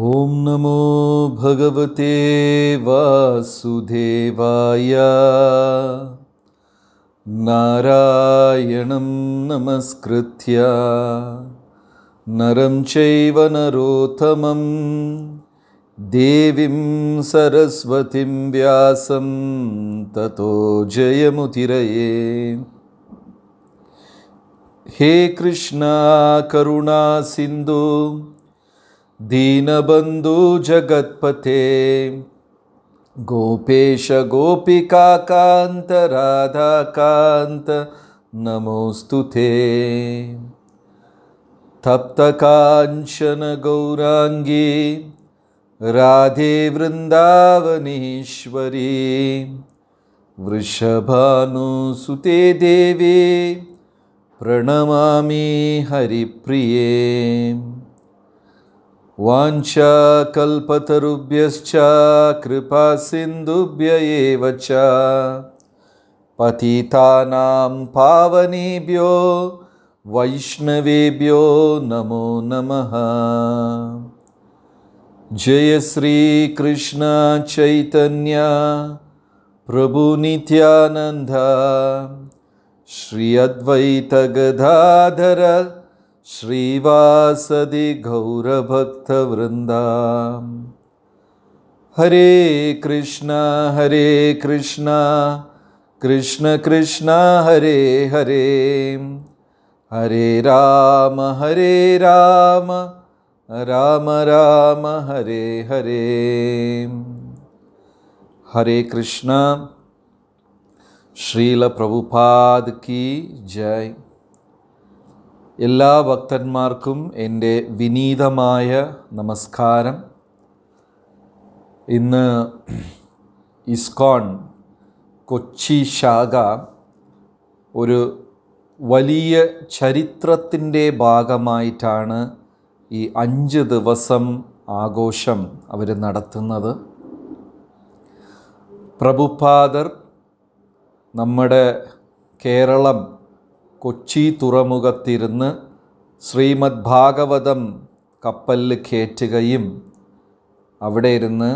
ॐ नमो भगवते वासुदेवाय नारायणं नमस्कृत्य नरं चैव नरोत्तमं देवीं सरस्वतीं व्यासं ततो जयमुतिरये हे कृष्णा करुणासिु दीनबंधु जगतपते गोपेश गोपिका कांत राधा कांत नमोस्तु ते तप्तकाञ्चन गौराङ्गी राधे वृन्दावनीश्वरी वृषभानुसुते देवी प्रणमामि हरिप्रिये वाञ्छाकल्पतरुभ्यश्च कृपासिन्धुभ्य एव च पतितानां पावनेभ्यो वैष्णवेभ्यो नमो नमः जय श्रीकृष्ण चैतन्य प्रभुनित्यानन्द श्री अद्वैतगदाधर श्रीवासदि गौरभक्तवृन्दा हरे कृष्ण हरे कृष्ण कृष्ण कृष्ण हरे हरे हरे राम हरे राम राम राम हरे हरे हरे कृष्ण श्रील प्रभुपाद की जय എല്ലാ ഭക്തന്മാർക്കും എൻ്റെ വിനീതമായ നമസ്കാരം ഇന്ന് ഇസ്കോൺ കൊച്ചി ശാഖ ഒരു വലിയ ചരിത്രത്തിൻ്റെ ഭാഗമായിട്ടാണ് ഈ അഞ്ച് ദിവസം ആഘോഷം അവർ നടത്തുന്നത് പ്രഭുപാദർ നമ്മുടെ കേരളം കൊച്ചി തുറമുഖത്തിരുന്ന് ശ്രീമദ് ഭാഗവതം കപ്പലിൽ കയറ്റുകയും അവിടെ ഇരുന്ന്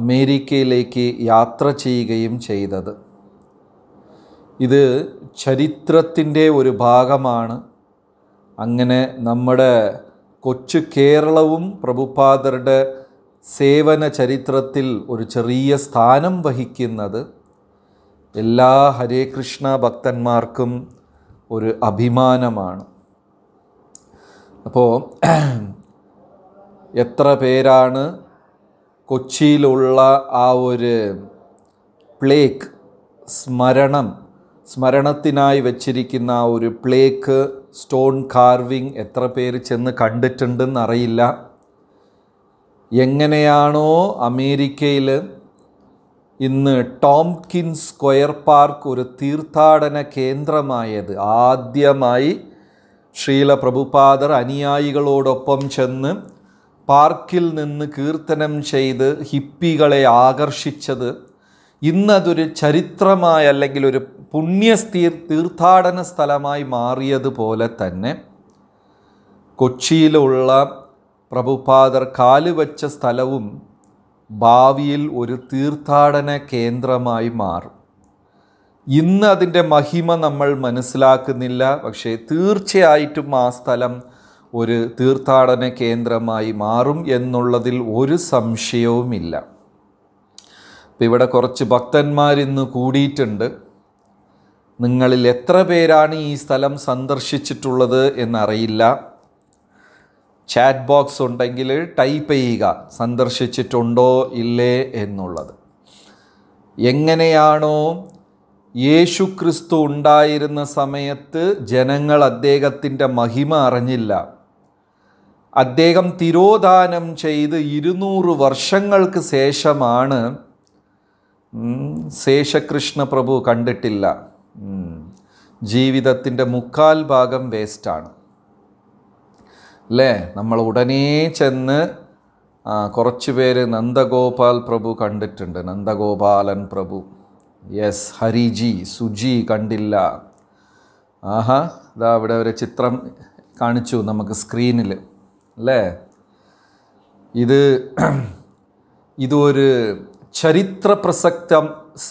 അമേരിക്കയിലേക്ക് യാത്ര ചെയ്യുകയും ചെയ്തത് ഇത് ചരിത്രത്തിൻ്റെ ഒരു ഭാഗമാണ് അങ്ങനെ നമ്മുടെ കൊച്ചു കേരളവും പ്രഭുപാദരുടെ സേവന ചരിത്രത്തിൽ ഒരു ചെറിയ സ്ഥാനം വഹിക്കുന്നത് എല്ലാ ഹരേ കൃഷ്ണ ഭക്തന്മാർക്കും ഒരു അഭിമാനമാണ് അപ്പോൾ എത്ര പേരാണ് കൊച്ചിയിലുള്ള ആ ഒരു പ്ലേക്ക് സ്മരണം സ്മരണത്തിനായി വച്ചിരിക്കുന്ന ആ ഒരു പ്ലേക്ക് സ്റ്റോൺ കാർവിംഗ് എത്ര പേര് ചെന്ന് കണ്ടിട്ടുണ്ടെന്നറിയില്ല എങ്ങനെയാണോ അമേരിക്കയിൽ ഇന്ന് ടോംകിൻ സ്ക്വയർ പാർക്ക് ഒരു തീർത്ഥാടന കേന്ദ്രമായത് ആദ്യമായി ശ്രീല പ്രഭുപാദർ അനുയായികളോടൊപ്പം ചെന്ന് പാർക്കിൽ നിന്ന് കീർത്തനം ചെയ്ത് ഹിപ്പികളെ ആകർഷിച്ചത് ഇന്നതൊരു ചരിത്രമായ അല്ലെങ്കിൽ ഒരു പുണ്യസ്ഥീർ തീർത്ഥാടന സ്ഥലമായി മാറിയതുപോലെ തന്നെ കൊച്ചിയിലുള്ള പ്രഭുപാദർ കാലുവച്ച സ്ഥലവും ഭാവിയിൽ ഒരു തീർത്ഥാടന കേന്ദ്രമായി മാറും ഇന്ന് അതിൻ്റെ മഹിമ നമ്മൾ മനസ്സിലാക്കുന്നില്ല പക്ഷേ തീർച്ചയായിട്ടും ആ സ്ഥലം ഒരു തീർത്ഥാടന കേന്ദ്രമായി മാറും എന്നുള്ളതിൽ ഒരു സംശയവുമില്ല ഇപ്പം ഇവിടെ കുറച്ച് ഭക്തന്മാരിന്ന് കൂടിയിട്ടുണ്ട് നിങ്ങളിൽ എത്ര പേരാണ് ഈ സ്ഥലം സന്ദർശിച്ചിട്ടുള്ളത് എന്നറിയില്ല ചാറ്റ് ബോക്സ് ഉണ്ടെങ്കിൽ ടൈപ്പ് ചെയ്യുക സന്ദർശിച്ചിട്ടുണ്ടോ ഇല്ലേ എന്നുള്ളത് എങ്ങനെയാണോ യേശു ക്രിസ്തു ഉണ്ടായിരുന്ന സമയത്ത് ജനങ്ങൾ അദ്ദേഹത്തിൻ്റെ മഹിമ അറിഞ്ഞില്ല അദ്ദേഹം തിരോധാനം ചെയ്ത് ഇരുന്നൂറ് വർഷങ്ങൾക്ക് ശേഷമാണ് ശേഷകൃഷ്ണ പ്രഭു കണ്ടിട്ടില്ല ജീവിതത്തിൻ്റെ മുക്കാൽ ഭാഗം വേസ്റ്റാണ് അല്ലേ നമ്മൾ ഉടനെ ചെന്ന് കുറച്ച് പേര് നന്ദഗോപാൽ പ്രഭു കണ്ടിട്ടുണ്ട് നന്ദഗോപാലൻ പ്രഭു യെസ് ഹരിജി സുജി കണ്ടില്ല ആഹാ ഇതാ അവിടെ ഒരു ചിത്രം കാണിച്ചു നമുക്ക് സ്ക്രീനിൽ അല്ലേ ഇത് ഇതൊരു ചരിത്ര പ്രസക്ത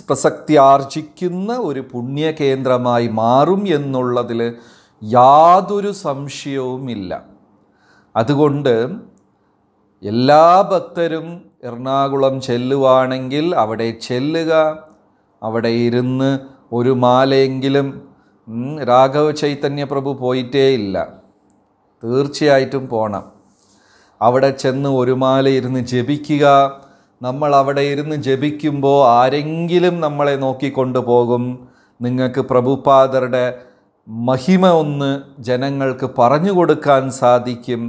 പ്രസക്തി ആർജിക്കുന്ന ഒരു പുണ്യകേന്ദ്രമായി മാറും എന്നുള്ളതിൽ യാതൊരു സംശയവുമില്ല അതുകൊണ്ട് എല്ലാ ഭക്തരും എറണാകുളം ചെല്ലുവാണെങ്കിൽ അവിടെ ചെല്ലുക അവിടെ ഇരുന്ന് ഒരു മാലയെങ്കിലും രാഘവ ചൈതന്യ പ്രഭു പോയിട്ടേ ഇല്ല തീർച്ചയായിട്ടും പോണം അവിടെ ചെന്ന് ഒരു മാല ഇരുന്ന് ജപിക്കുക നമ്മൾ അവിടെ ഇരുന്ന് ജപിക്കുമ്പോൾ ആരെങ്കിലും നമ്മളെ നോക്കിക്കൊണ്ടു പോകും നിങ്ങൾക്ക് പ്രഭുപാദരുടെ മഹിമ ഒന്ന് ജനങ്ങൾക്ക് പറഞ്ഞു കൊടുക്കാൻ സാധിക്കും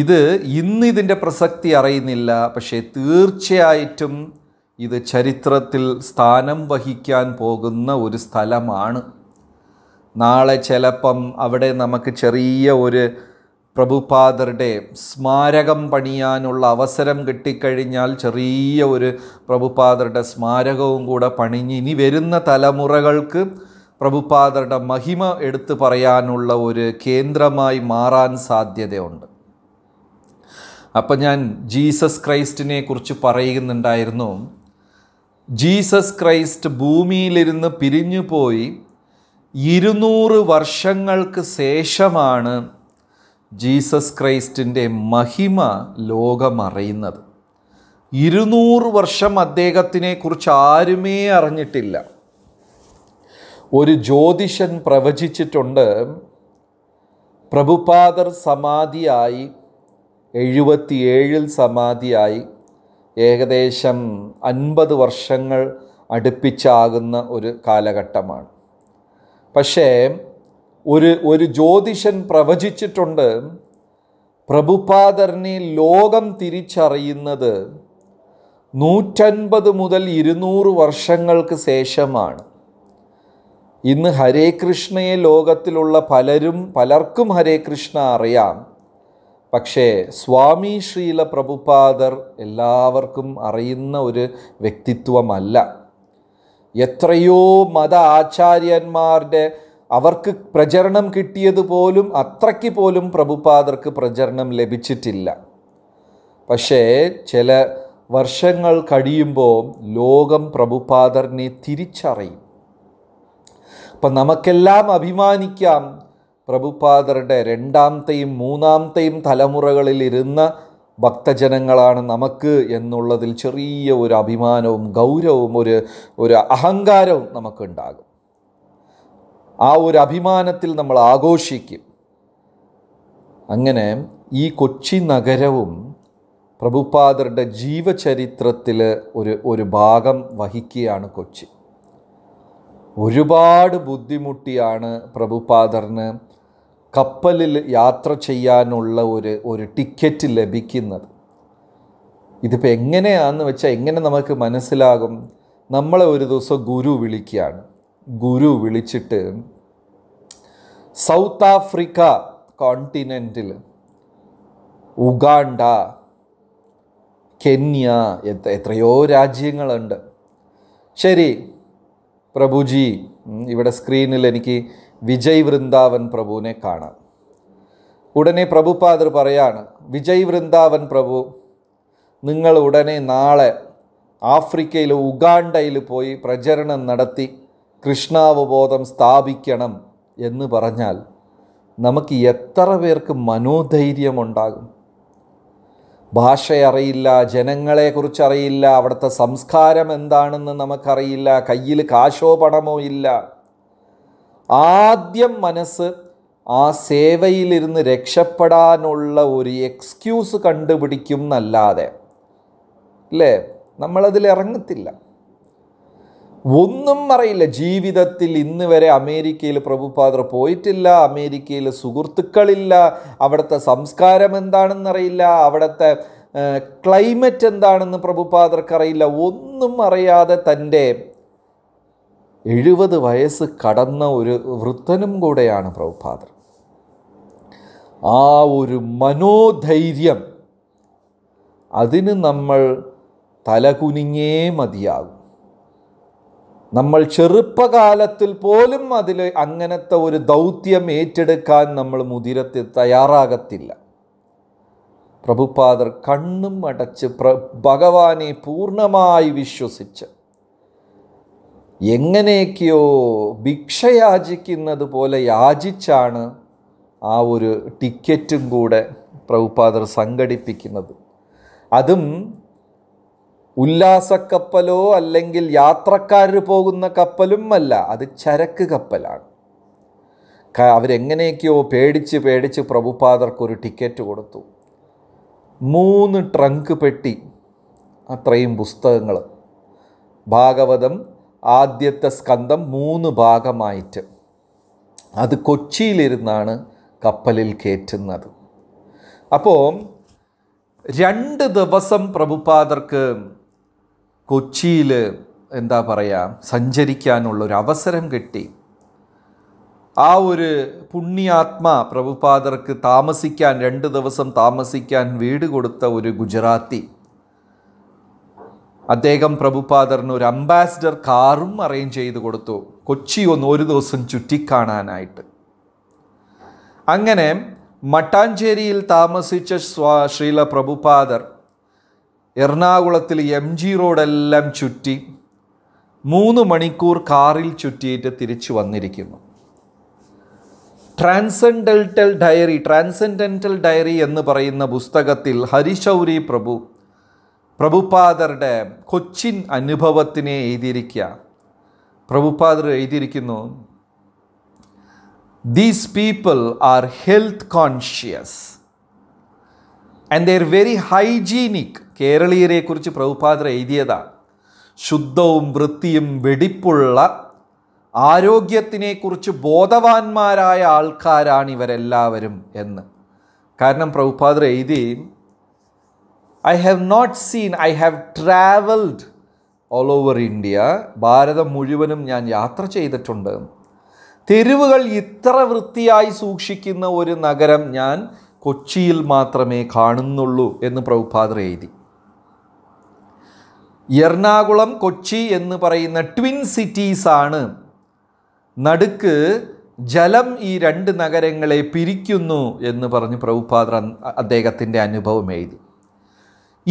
ഇത് ഇന്ന് ഇതിൻ്റെ പ്രസക്തി അറിയുന്നില്ല പക്ഷേ തീർച്ചയായിട്ടും ഇത് ചരിത്രത്തിൽ സ്ഥാനം വഹിക്കാൻ പോകുന്ന ഒരു സ്ഥലമാണ് നാളെ ചിലപ്പം അവിടെ നമുക്ക് ചെറിയ ഒരു പ്രഭുപാദരുടെ സ്മാരകം പണിയാനുള്ള അവസരം കിട്ടിക്കഴിഞ്ഞാൽ ചെറിയ ഒരു പ്രഭുപാദരുടെ സ്മാരകവും കൂടെ പണിഞ്ഞ് ഇനി വരുന്ന തലമുറകൾക്ക് പ്രഭുപാദരുടെ മഹിമ എടുത്തു പറയാനുള്ള ഒരു കേന്ദ്രമായി മാറാൻ സാധ്യതയുണ്ട് അപ്പം ഞാൻ ജീസസ് ക്രൈസ്റ്റിനെ കുറിച്ച് പറയുന്നുണ്ടായിരുന്നു ജീസസ് ക്രൈസ്റ്റ് ഭൂമിയിലിരുന്ന് പിരിഞ്ഞു പോയി ഇരുന്നൂറ് വർഷങ്ങൾക്ക് ശേഷമാണ് ജീസസ് ക്രൈസ്റ്റിൻ്റെ മഹിമ ലോകമറിയുന്നത് ഇരുന്നൂറ് വർഷം അദ്ദേഹത്തിനെ കുറിച്ച് ആരുമേ അറിഞ്ഞിട്ടില്ല ഒരു ജ്യോതിഷൻ പ്രവചിച്ചിട്ടുണ്ട് പ്രഭുപാദർ സമാധിയായി എഴുപത്തിയേഴിൽ സമാധിയായി ഏകദേശം അൻപത് വർഷങ്ങൾ അടുപ്പിച്ചാകുന്ന ഒരു കാലഘട്ടമാണ് പക്ഷേ ഒരു ഒരു ജ്യോതിഷൻ പ്രവചിച്ചിട്ടുണ്ട് പ്രഭുപാദറിനെ ലോകം തിരിച്ചറിയുന്നത് നൂറ്റൻപത് മുതൽ ഇരുന്നൂറ് വർഷങ്ങൾക്ക് ശേഷമാണ് ഇന്ന് ഹരേ കൃഷ്ണയെ ലോകത്തിലുള്ള പലരും പലർക്കും ഹരേ കൃഷ്ണ അറിയാം പക്ഷേ സ്വാമി ശ്രീല പ്രഭുപാദർ എല്ലാവർക്കും അറിയുന്ന ഒരു വ്യക്തിത്വമല്ല എത്രയോ മത ആചാര്യന്മാരുടെ അവർക്ക് പ്രചരണം കിട്ടിയതുപോലും അത്രയ്ക്ക് പോലും പ്രഭുപാദർക്ക് പ്രചരണം ലഭിച്ചിട്ടില്ല പക്ഷേ ചില വർഷങ്ങൾ കഴിയുമ്പോൾ ലോകം പ്രഭുപാദറിനെ തിരിച്ചറിയും അപ്പം നമുക്കെല്ലാം അഭിമാനിക്കാം പ്രഭുപാദരുടെ രണ്ടാമത്തെയും മൂന്നാമത്തെയും തലമുറകളിൽ ഇരുന്ന ഭക്തജനങ്ങളാണ് നമുക്ക് എന്നുള്ളതിൽ ചെറിയ ഒരു അഭിമാനവും ഗൗരവവും ഒരു ഒരു അഹങ്കാരവും നമുക്കുണ്ടാകും ആ ഒരു അഭിമാനത്തിൽ നമ്മൾ ആഘോഷിക്കും അങ്ങനെ ഈ കൊച്ചി നഗരവും പ്രഭുപാദരുടെ ജീവചരിത്രത്തിൽ ഒരു ഒരു ഭാഗം വഹിക്കുകയാണ് കൊച്ചി ഒരുപാട് ബുദ്ധിമുട്ടിയാണ് പ്രഭുപാദറിന് കപ്പലിൽ യാത്ര ചെയ്യാനുള്ള ഒരു ഒരു ടിക്കറ്റ് ലഭിക്കുന്നത് ഇതിപ്പോൾ എങ്ങനെയാണെന്ന് വെച്ചാൽ എങ്ങനെ നമുക്ക് മനസ്സിലാകും നമ്മളെ ഒരു ദിവസം ഗുരു വിളിക്കുകയാണ് ഗുരു വിളിച്ചിട്ട് സൗത്ത് ആഫ്രിക്ക കോണ്ടിനെൻറ്റിൽ ഉഗാണ്ട കെന്യ എത്രയോ രാജ്യങ്ങളുണ്ട് ശരി പ്രഭുജി ഇവിടെ സ്ക്രീനിൽ എനിക്ക് വിജയ് വൃന്ദാവൻ പ്രഭുവിനെ കാണാം ഉടനെ പ്രഭുപാദർ പറയാണ് വിജയ് വൃന്ദാവൻ പ്രഭു നിങ്ങൾ ഉടനെ നാളെ ആഫ്രിക്കയിൽ ഉഗാണ്ടയിൽ പോയി പ്രചരണം നടത്തി കൃഷ്ണാവബോധം സ്ഥാപിക്കണം എന്ന് പറഞ്ഞാൽ നമുക്ക് എത്ര പേർക്ക് മനോധൈര്യമുണ്ടാകും ഭാഷയറിയില്ല ജനങ്ങളെക്കുറിച്ചറിയില്ല അവിടുത്തെ സംസ്കാരം എന്താണെന്ന് നമുക്കറിയില്ല കയ്യിൽ കാശോ പണമോ ഇല്ല ആദ്യം മനസ്സ് ആ സേവയിലിരുന്ന് രക്ഷപ്പെടാനുള്ള ഒരു എക്സ്ക്യൂസ് കണ്ടുപിടിക്കും എന്നല്ലാതെ അല്ലേ നമ്മളതിൽ ഇറങ്ങത്തില്ല ഒന്നും അറിയില്ല ജീവിതത്തിൽ ഇന്ന് വരെ അമേരിക്കയിൽ പ്രഭുപാദർ പോയിട്ടില്ല അമേരിക്കയിൽ സുഹൃത്തുക്കളില്ല അവിടുത്തെ സംസ്കാരം എന്താണെന്നറിയില്ല അവിടുത്തെ ക്ലൈമറ്റ് എന്താണെന്ന് പ്രഭുപാദർക്കറിയില്ല അറിയില്ല ഒന്നും അറിയാതെ തൻ്റെ എഴുപത് വയസ്സ് കടന്ന ഒരു വൃദ്ധനും കൂടെയാണ് പ്രഭുപാദർ ആ ഒരു മനോധൈര്യം അതിന് നമ്മൾ തലകുനിഞ്ഞേ മതിയാകും നമ്മൾ ചെറുപ്പകാലത്തിൽ പോലും അതിൽ അങ്ങനത്തെ ഒരു ദൗത്യം ഏറ്റെടുക്കാൻ നമ്മൾ മുതിരത്തിൽ തയ്യാറാകത്തില്ല പ്രഭുപാദർ കണ്ണും അടച്ച് പ്ര ഭഗവാനെ പൂർണ്ണമായി വിശ്വസിച്ച് എങ്ങനെയൊക്കെയോ ഭിക്ഷ യാചിക്കുന്നത് പോലെ യാചിച്ചാണ് ആ ഒരു ടിക്കറ്റും കൂടെ പ്രഭുപാദർ സംഘടിപ്പിക്കുന്നത് അതും ഉല്ലാസക്കപ്പലോ അല്ലെങ്കിൽ യാത്രക്കാർ പോകുന്ന കപ്പലും അല്ല അത് ചരക്ക് കപ്പലാണ് അവരെങ്ങനെയൊക്കെയോ പേടിച്ച് പേടിച്ച് പ്രഭുപാദർക്കൊരു ടിക്കറ്റ് കൊടുത്തു മൂന്ന് ട്രങ്ക് പെട്ടി അത്രയും പുസ്തകങ്ങൾ ഭാഗവതം ആദ്യത്തെ സ്കന്ധം മൂന്ന് ഭാഗമായിട്ട് അത് കൊച്ചിയിലിരുന്നാണ് കപ്പലിൽ കയറ്റുന്നത് അപ്പോൾ രണ്ട് ദിവസം പ്രഭുപാദർക്ക് കൊച്ചിയിൽ എന്താ പറയുക സഞ്ചരിക്കാനുള്ള ഒരു അവസരം കിട്ടി ആ ഒരു പുണ്യാത്മ പ്രഭുപാദർക്ക് താമസിക്കാൻ രണ്ട് ദിവസം താമസിക്കാൻ വീട് കൊടുത്ത ഒരു ഗുജറാത്തി അദ്ദേഹം പ്രഭുപാദറിന് ഒരു അംബാസിഡർ കാറും അറേഞ്ച് ചെയ്ത് കൊടുത്തു കൊച്ചി ഒന്ന് ഒരു ദിവസം ചുറ്റിക്കാണാനായിട്ട് അങ്ങനെ മട്ടാഞ്ചേരിയിൽ താമസിച്ച ശ്രീല പ്രഭുപാദർ എറണാകുളത്തിൽ എം ജി റോഡെല്ലാം ചുറ്റി മൂന്ന് മണിക്കൂർ കാറിൽ ചുറ്റിയിട്ട് തിരിച്ചു വന്നിരിക്കുന്നു ട്രാൻസെൻഡൽറ്റൽ ഡയറി ട്രാൻസെൻഡൻറ്റൽ ഡയറി എന്ന് പറയുന്ന പുസ്തകത്തിൽ ഹരിശൗരി പ്രഭു പ്രഭുപാദരുടെ കൊച്ചിൻ അനുഭവത്തിനെ എഴുതിയിരിക്കുക പ്രഭുപാദർ എഴുതിയിരിക്കുന്നു these people are health conscious and they're very hygienic കേരളീയരെക്കുറിച്ച് പ്രഭുപാദ്ര എഴുതിയതാണ് ശുദ്ധവും വൃത്തിയും വെടിപ്പുള്ള ആരോഗ്യത്തിനെക്കുറിച്ച് ബോധവാന്മാരായ ആൾക്കാരാണ് ഇവരെല്ലാവരും എന്ന് കാരണം പ്രഭുപാദർ എഴുതി I have not seen I have travelled all over India Bharatam മുഴുവനും ഞാൻ യാത്ര ചെയ്തിട്ടുണ്ട് തെരുവുകൾ ഇത്ര വൃത്തിയായി സൂക്ഷിക്കുന്ന ഒരു നഗരം ഞാൻ കൊച്ചിയിൽ മാത്രമേ കാണുന്നുള്ളൂ എന്ന് പ്രഭുപാദർ എഴുതി എറണാകുളം കൊച്ചി എന്ന് പറയുന്ന ട്വിൻ സിറ്റീസാണ് നടുക്ക് ജലം ഈ രണ്ട് നഗരങ്ങളെ പിരിക്കുന്നു എന്ന് പറഞ്ഞ് പ്രഭുപാദർ അദ്ദേഹത്തിൻ്റെ അനുഭവം എഴുതി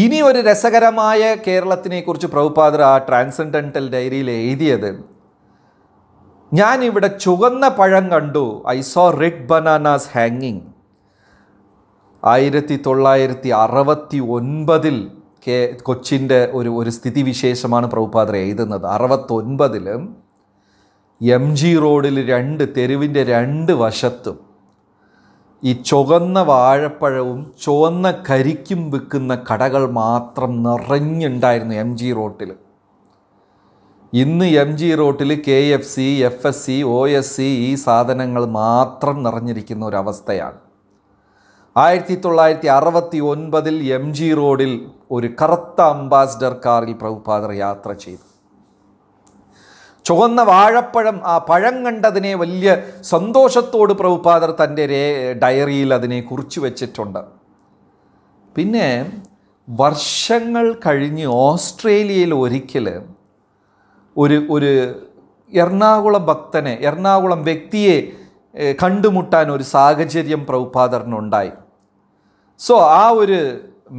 ഇനി ഒരു രസകരമായ കേരളത്തിനെക്കുറിച്ച് പ്രഭുപാദർ ആ ട്രാൻസെൻഡൻ്റൽ ഡയറിയിൽ എഴുതിയത് ഞാനിവിടെ ചുവന്ന പഴം കണ്ടു ഐ സോ റെഡ് ബനാനാസ് ഹാങ്ങിങ് ആയിരത്തി തൊള്ളായിരത്തി അറുപത്തി ഒൻപതിൽ കെ കൊച്ചിൻ്റെ ഒരു ഒരു സ്ഥിതിവിശേഷമാണ് പ്രഭുപാദർ എഴുതുന്നത് അറുപത്തൊൻപതിൽ എം ജി റോഡിൽ രണ്ട് തെരുവിൻ്റെ രണ്ട് വശത്തും ഈ ചുവന്ന വാഴപ്പഴവും ചുവന്ന കരിക്കും വിൽക്കുന്ന കടകൾ മാത്രം നിറഞ്ഞുണ്ടായിരുന്നു എം ജി റോട്ടിൽ ഇന്ന് എം ജി റോട്ടിൽ K F C F S C O S C ഈ സാധനങ്ങൾ മാത്രം നിറഞ്ഞിരിക്കുന്ന ഒരവസ്ഥയാണ് ആയിരത്തി തൊള്ളായിരത്തി അറുപത്തി ഒൻപതിൽ എം ജി റോഡിൽ ഒരു കറുത്ത അംബാസിഡർ കാറിൽ പ്രഭുപാദർ യാത്ര ചെയ്തു ചുവന്ന വാഴപ്പഴം ആ പഴം കണ്ടതിനെ വലിയ സന്തോഷത്തോട് പ്രഭുപാദർ തൻ്റെ രേ ഡയറിയിൽ അതിനെ കുറിച്ച് വച്ചിട്ടുണ്ട് പിന്നെ വർഷങ്ങൾ കഴിഞ്ഞ് ഓസ്ട്രേലിയയിൽ ഒരിക്കൽ ഒരു ഒരു എറണാകുളം ഭക്തനെ എറണാകുളം വ്യക്തിയെ കണ്ടുമുട്ടാൻ ഒരു സാഹചര്യം പ്രഭുപാദറിനുണ്ടായി സോ ആ ഒരു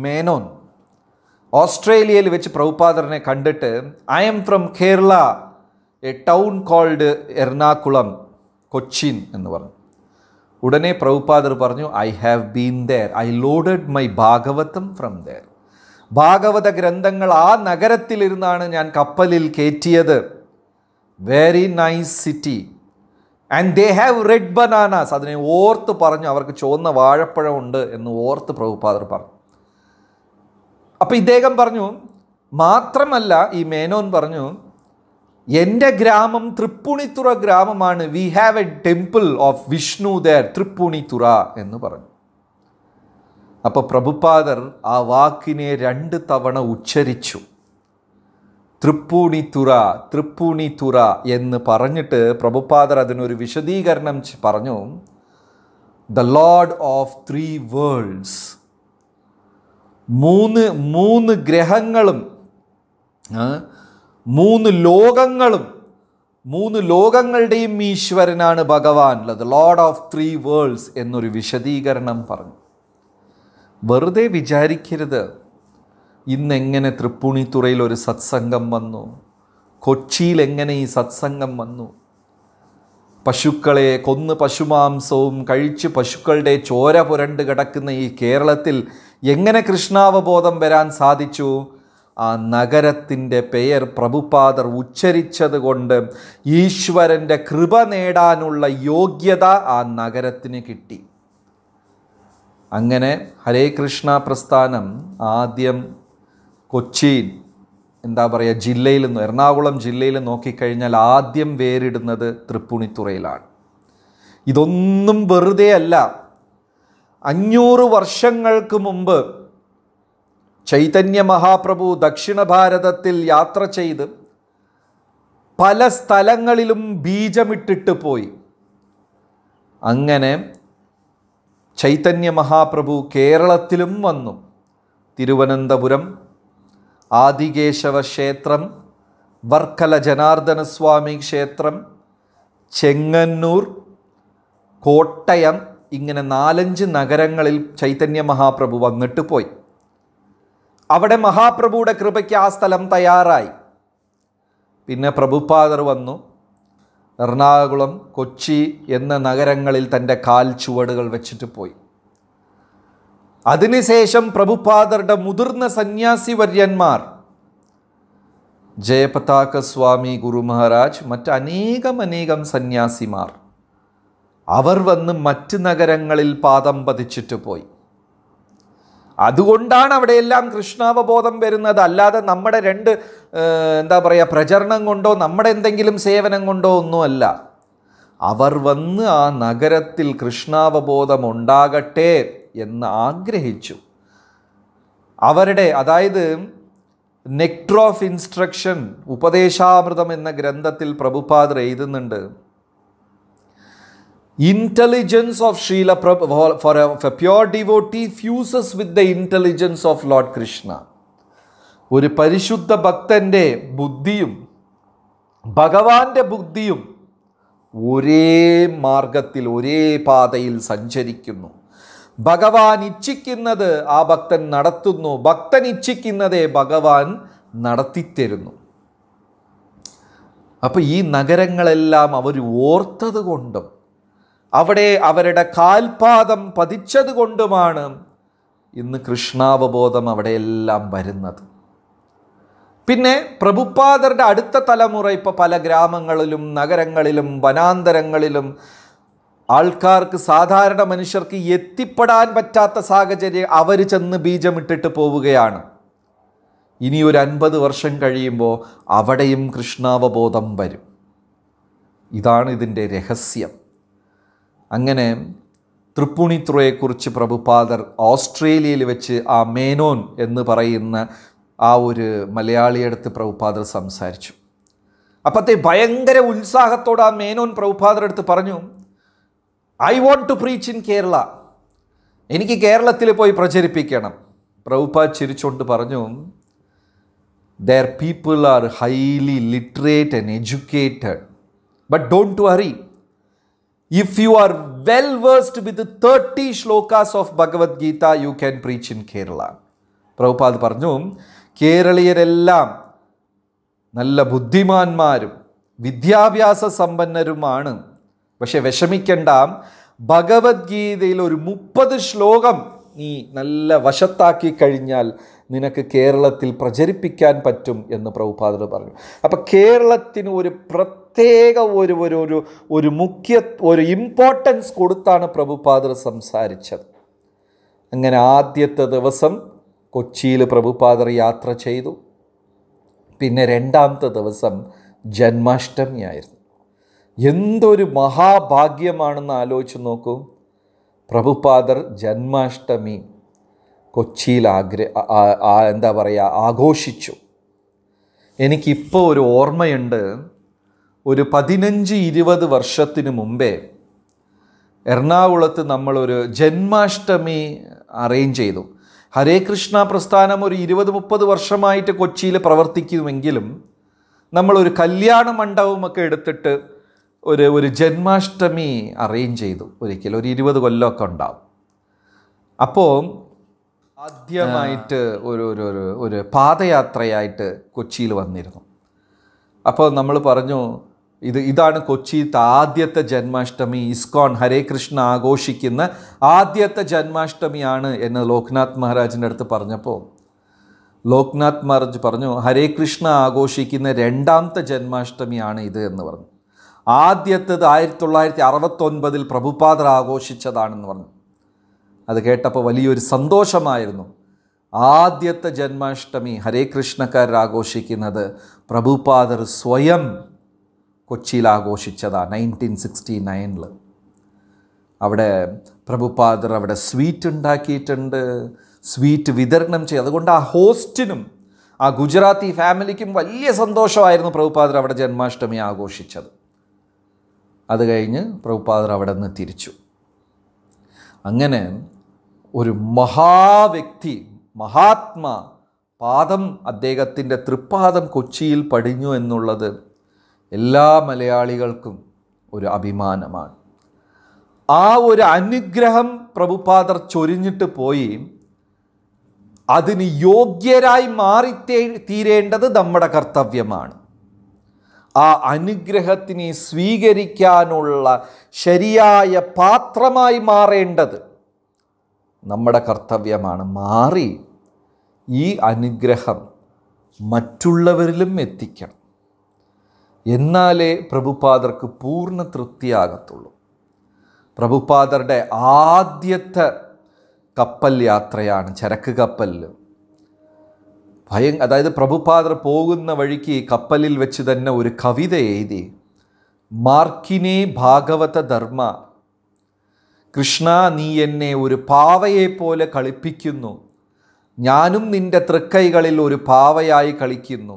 മേനോൻ ഓസ്ട്രേലിയയിൽ വെച്ച് പ്രഭുപാദറിനെ കണ്ടിട്ട് I am from Kerala a town called Ernakulam Cochin എന്ന് പറഞ്ഞു ഉടനെ പ്രഭുപാദർ പറഞ്ഞു I have been there I loaded my Bhagavatam from there ഭാഗവത ഗ്രന്ഥങ്ങൾ ആ നഗരത്തിലിരുന്നാണ് ഞാൻ കപ്പലിൽ കയറ്റിയത് very nice city and they have red bananas അതിനെ ഓർത്ത് പറഞ്ഞു അവർക്ക് ചുവന്ന വാഴപ്പഴമുണ്ട് എന്ന് ഓർത്ത് പ്രഭുപാദർ പറഞ്ഞു അപ്പോൾ ഇദ്ദേഹം പറഞ്ഞു മാത്രമല്ല ഈ മേനോൻ പറഞ്ഞു എൻ്റെ ഗ്രാമം തൃപ്പൂണിത്തുറ ഗ്രാമമാണ് we have a temple of Vishnu there Tripunithura എന്ന് പറഞ്ഞു അപ്പോൾ പ്രഭുപാദർ ആ വാക്കിനെ രണ്ട് തവണ ഉച്ചരിച്ചു തൃപ്പൂണിത്തുറ തൃപ്പൂണിത്തുറ എന്ന് പറഞ്ഞിട്ട് പ്രഭുപാദർ അതിനൊരു വിശദീകരണം പറഞ്ഞു the lord of three worlds മൂന്ന് മൂന്ന് ഗ്രഹങ്ങളും മൂന്ന് ലോകങ്ങളും മൂന്ന് ലോകങ്ങളുടെയും ഈശ്വരനാണ് ഭഗവാൻ the lord of three worlds എന്നൊരു വിശദീകരണം പറഞ്ഞു വെറുതെ വിചാരിക്കരുത് ഇന്നെങ്ങനെ തൃപ്പൂണിത്തുറയിൽ ഒരു സത്സംഗം വന്നു കൊച്ചിയിൽ എങ്ങനെ ഈ സത്സംഗം വന്നു പശുക്കളെ കൊന്ന് പശുമാംസവും കഴിച്ച് പശുക്കളുടെ ചോര പുരണ്ട് കിടക്കുന്ന ഈ കേരളത്തിൽ എങ്ങനെ കൃഷ്ണാവബോധം വരാൻ സാധിച്ചു ആ നഗരത്തിൻ്റെ പേർ പ്രഭുപാദർ ഉച്ചരിച്ചത് കൊണ്ട് ഈശ്വരൻ്റെ കൃപ നേടാനുള്ള യോഗ്യത ആ നഗരത്തിന് കിട്ടി അങ്ങനെ ഹരേ കൃഷ്ണ പ്രസ്ഥാനം ആദ്യം കൊച്ചി എന്താ പറയുക ജില്ലയിൽ നിന്ന് എറണാകുളം ജില്ലയിൽ നോക്കിക്കഴിഞ്ഞാൽ ആദ്യം വേരിടുന്നത് തൃപ്പൂണിത്തുറയിലാണ് ഇതൊന്നും വെറുതെ അല്ല അഞ്ഞൂറ് വർഷങ്ങൾക്ക് മുമ്പ് ചൈതന്യ മഹാപ്രഭു ദക്ഷിണ ഭാരതത്തിൽ യാത്ര ചെയ്ത് പല സ്ഥലങ്ങളിലും ബീജമിട്ടിട്ട് പോയി അങ്ങനെ ചൈതന്യ മഹാപ്രഭു കേരളത്തിലും വന്നു തിരുവനന്തപുരം ആദികേശവ ക്ഷേത്രം വർക്കല ജനാർദ്ദനസ്വാമി ക്ഷേത്രം ചെങ്ങന്നൂർ കോട്ടയം ഇങ്ങനെ നാലഞ്ച് നഗരങ്ങളിൽ ചൈതന്യ മഹാപ്രഭു വന്നിട്ട് പോയി അവിടെ മഹാപ്രഭുവുടെ കൃപയ്ക്ക് ആ സ്ഥലം തയ്യാറായി പിന്നെ പ്രഭുപാദർ വന്നു എറണാകുളം കൊച്ചി എന്ന നഗരങ്ങളിൽ തൻ്റെ കാൽ ചുവടുകൾ വെച്ചിട്ട് പോയി അതിനുശേഷം പ്രഭുപാദരുടെ മുതിർന്ന സന്യാസി വര്യന്മാർ ജയപതാക സ്വാമി ഗുരു മഹാരാജ് മറ്റനേകം അനേകം സന്യാസിമാർ അവർ വന്ന് മറ്റ് നഗരങ്ങളിൽ പാദം പതിച്ചിട്ട് പോയി അതുകൊണ്ടാണ് അവിടെയെല്ലാം കൃഷ്ണാവബോധം വരുന്നത് അല്ലാതെ നമ്മുടെ രണ്ട് എന്താ പറയുക പ്രചരണം കൊണ്ടോ നമ്മുടെ എന്തെങ്കിലും സേവനം കൊണ്ടോ ഒന്നുമല്ല അവർ വന്ന് ആ നഗരത്തിൽ കൃഷ്ണാവബോധം ഉണ്ടാകട്ടെ എന്ന് ആഗ്രഹിച്ചു അവരുടെ അതായത് നെക്ട്രോ ഓഫ് ഇൻസ്ട്രക്ഷൻ ഉപദേശാമൃതം എന്ന ഗ്രന്ഥത്തിൽ പ്രഭുപാദർ എഴുതുന്നുണ്ട് intelligence of Srila Prabhu for a pure devotee fuses with the intelligence of lord Krishna ഒരു പരിശുദ്ധ ഭക്തൻ്റെ ബുദ്ധിയും ഭഗവാന്റെ ബുദ്ധിയും ഒരേ മാർഗത്തിൽ ഒരേ പാതയിൽ സഞ്ചരിക്കുന്നു ഭഗവാൻ ഇച്ഛിക്കുന്നത് ആ ഭക്തൻ നടത്തുന്നു ഭക്തൻ ഇച്ഛിക്കുന്നതേ ഭഗവാൻ നടത്തിത്തരുന്നു അപ്പോൾ ഈ നഗരങ്ങളെല്ലാം അവർ ഓർത്തത് കൊണ്ടും അവിടെ അവരുടെ കാൽപാദം പതിച്ചത് കൊണ്ടുമാണ് ഇന്ന് കൃഷ്ണാവബോധം അവിടെയെല്ലാം വരുന്നത് പിന്നെ പ്രഭുപാദരുടെ അടുത്ത തലമുറ ഇപ്പോൾ പല ഗ്രാമങ്ങളിലും നഗരങ്ങളിലും വനാന്തരങ്ങളിലും ആൾക്കാർക്ക് സാധാരണ മനുഷ്യർക്ക് എത്തിപ്പെടാൻ പറ്റാത്ത സാഹചര്യം അവർ ചെന്ന് ബീജമിട്ടിട്ട് പോവുകയാണ് ഇനി ഒരു അൻപത് വർഷം കഴിയുമ്പോൾ അവിടെയും കൃഷ്ണാവബോധം വരും ഇതാണ് ഇതിൻ്റെ രഹസ്യം അങ്ങനെ തൃപ്പുണിത്രയെക്കുറിച്ച് പ്രഭുപാദർ ഓസ്ട്രേലിയയിൽ വെച്ച് ആ മേനോൻ എന്ന് പറയുന്ന ആ ഒരു മലയാളിയെടുത്ത് പ്രഭുപാദർ സംസാരിച്ചു അപ്പത്തെ ഭയങ്കര ഉത്സാഹത്തോടെ ആ മേനോൻ പ്രഭുപാദർ എടുത്ത് പറഞ്ഞു I want to preach in Kerala എനിക്ക് കേരളത്തിൽ പോയി പ്രചരിപ്പിക്കണം പ്രഭുപ ചിരിച്ചുകൊണ്ട് പറഞ്ഞു there people are highly literate and educated but don't worry if you are well versed with thirty shlokas of Bhagavad Gita you can preach in Kerala Prabhupad പറഞ്ഞു കേരളീയരെല്ലാം നല്ല ബുദ്ധിമാന്മാരും വിദ്യാഭ്യാസ സമ്പന്നരുമാണ് പക്ഷെ വിഷമിക്കേണ്ട ഭഗവത്ഗീതയിൽ ഒരു മുപ്പത് ശ്ലോകം നീ നല്ല വശത്താക്കി കഴിഞ്ഞാൽ നിനക്ക് കേരളത്തിൽ പ്രചരിപ്പിക്കാൻ പറ്റും എന്ന് പ്രഭുപാദർ പറഞ്ഞു അപ്പം കേരളത്തിന് ഒരു പ്രത്യേക ഒരു ഒരു ഒരു ഒരു മുഖ്യ ഒരു ഇമ്പോർട്ടൻസ് കൊടുത്താണ് പ്രഭുപാദർ സംസാരിച്ചത് അങ്ങനെ ആദ്യത്തെ ദിവസം കൊച്ചിയിൽ പ്രഭുപാദർ യാത്ര ചെയ്തു പിന്നെ രണ്ടാമത്തെ ദിവസം ജന്മാഷ്ടമിയായിരുന്നു എന്തൊരു മഹാഭാഗ്യമാണെന്ന് ആലോചിച്ച് നോക്കൂ പ്രഭുപാദർ ജന്മാഷ്ടമി കൊച്ചിയിൽ ആഗ്ര എന്താ പറയുക ആഘോഷിച്ചു എനിക്കിപ്പോൾ ഒരു ഓർമ്മയുണ്ട് ഒരു പതിനഞ്ച് ഇരുപത് വർഷത്തിന് മുമ്പേ എറണാകുളത്ത് നമ്മളൊരു ജന്മാഷ്ടമി അറേഞ്ച് ചെയ്തു ഹരേ കൃഷ്ണ പ്രസ്ഥാനം ഒരു ഇരുപത് മുപ്പത് വർഷമായിട്ട് കൊച്ചിയിൽ പ്രവർത്തിക്കുമെങ്കിലും നമ്മളൊരു കല്യാണ മണ്ഡപമൊക്കെ എടുത്തിട്ട് ഒരു ഒരു ജന്മാഷ്ടമി അറേഞ്ച് ചെയ്തു ഒരിക്കൽ ഒരു ഇരുപത് കൊല്ലമൊക്കെ ഉണ്ടാവും അപ്പോൾ ആദ്യമായിട്ട് ഒരു ഒരു ഒരു ഒരു പാദയാത്രയായിട്ട് കൊച്ചിയിൽ വന്നിരുന്നു അപ്പോൾ നമ്മൾ പറഞ്ഞു ഇത് ഇതാണ് കൊച്ചിയിലത്തെ ആദ്യത്തെ ജന്മാഷ്ടമി ഇസ്കോൺ ഹരേ കൃഷ്ണ ആഘോഷിക്കുന്ന ആദ്യത്തെ ജന്മാഷ്ടമിയാണ് എന്ന് ലോക്നാഥ് മഹാരാജിൻ്റെ അടുത്ത് പറഞ്ഞപ്പോൾ ലോക്നാഥ് മഹാരാജ് പറഞ്ഞു ഹരേ കൃഷ്ണ ആഘോഷിക്കുന്ന രണ്ടാമത്തെ ജന്മാഷ്ടമിയാണ് ഇത് എന്ന് പറഞ്ഞു ആദ്യത്തേത് ആയിരത്തി തൊള്ളായിരത്തി അറുപത്തൊൻപതിൽ പ്രഭുപാദർ ആഘോഷിച്ചതാണെന്ന് പറഞ്ഞു അത് കേട്ടപ്പോൾ വലിയൊരു സന്തോഷമായിരുന്നു ആദ്യത്തെ ജന്മാഷ്ടമി ഹരേ കൃഷ്ണക്കാരർ ആഘോഷിക്കുന്നത് പ്രഭുപാദർ സ്വയം കൊച്ചിയിൽ ആഘോഷിച്ചതാണ് നയൻറ്റീൻ സിക്സ്റ്റി നയനിൽ അവിടെ പ്രഭുപാദർ അവിടെ സ്വീറ്റ് ഉണ്ടാക്കിയിട്ടുണ്ട് സ്വീറ്റ് വിതരണം ചെയ്തു അതുകൊണ്ട് ആ ഹോസ്റ്റിനും ആ ഗുജറാത്തി ഫാമിലിക്കും വലിയ സന്തോഷമായിരുന്നു പ്രഭുപാദർ അവിടെ ജന്മാഷ്ടമി ആഘോഷിച്ചത് അത് കഴിഞ്ഞ് പ്രഭുപാദർ അവിടെ നിന്ന് തിരിച്ചു അങ്ങനെ ഒരു മഹാവ്യക്തി മഹാത്മാ പാദം അദ്ദേഹത്തിൻ്റെ തൃപ്പാദം കൊച്ചിയിൽ പടിഞ്ഞു എന്നുള്ളത് എല്ലാ മലയാളികൾക്കും ഒരു അഭിമാനമാണ് ആ ഒരു അനുഗ്രഹം പ്രഭുപാദർ ചൊരിഞ്ഞിട്ട് പോയി അതിന് യോഗ്യരായി മാറി തീരേണ്ടത് നമ്മുടെ കർത്തവ്യമാണ് ആ അനുഗ്രഹത്തിനെ സ്വീകരിക്കാനുള്ള ശരിയായ പാത്രമായി മാറേണ്ടത് നമ്മുടെ കർത്തവ്യമാണ് മാറി ഈ അനുഗ്രഹം മറ്റുള്ളവരിലും എത്തിക്കണം എന്നാലേ പ്രഭുപാദർക്ക് പൂർണ്ണ തൃപ്തിയാകത്തുള്ളൂ പ്രഭുപാദരുടെ ആദ്യത്തെ കപ്പൽ യാത്രയാണ് ചരക്ക് കപ്പലിലും ഭയ അതായത് പ്രഭുപാദർ പോകുന്ന വഴിക്ക് കപ്പലിൽ വെച്ച് തന്നെ ഒരു കവിത എഴുതി മാർക്കിനെ ഭാഗവത ധർമ്മ കൃഷ്ണ നീ എന്നെ ഒരു പാവയെ പോലെ കളിപ്പിക്കുന്നു ഞാനും നിന്റെ തൃക്കൈകളിൽ ഒരു പാവയായി കളിക്കുന്നു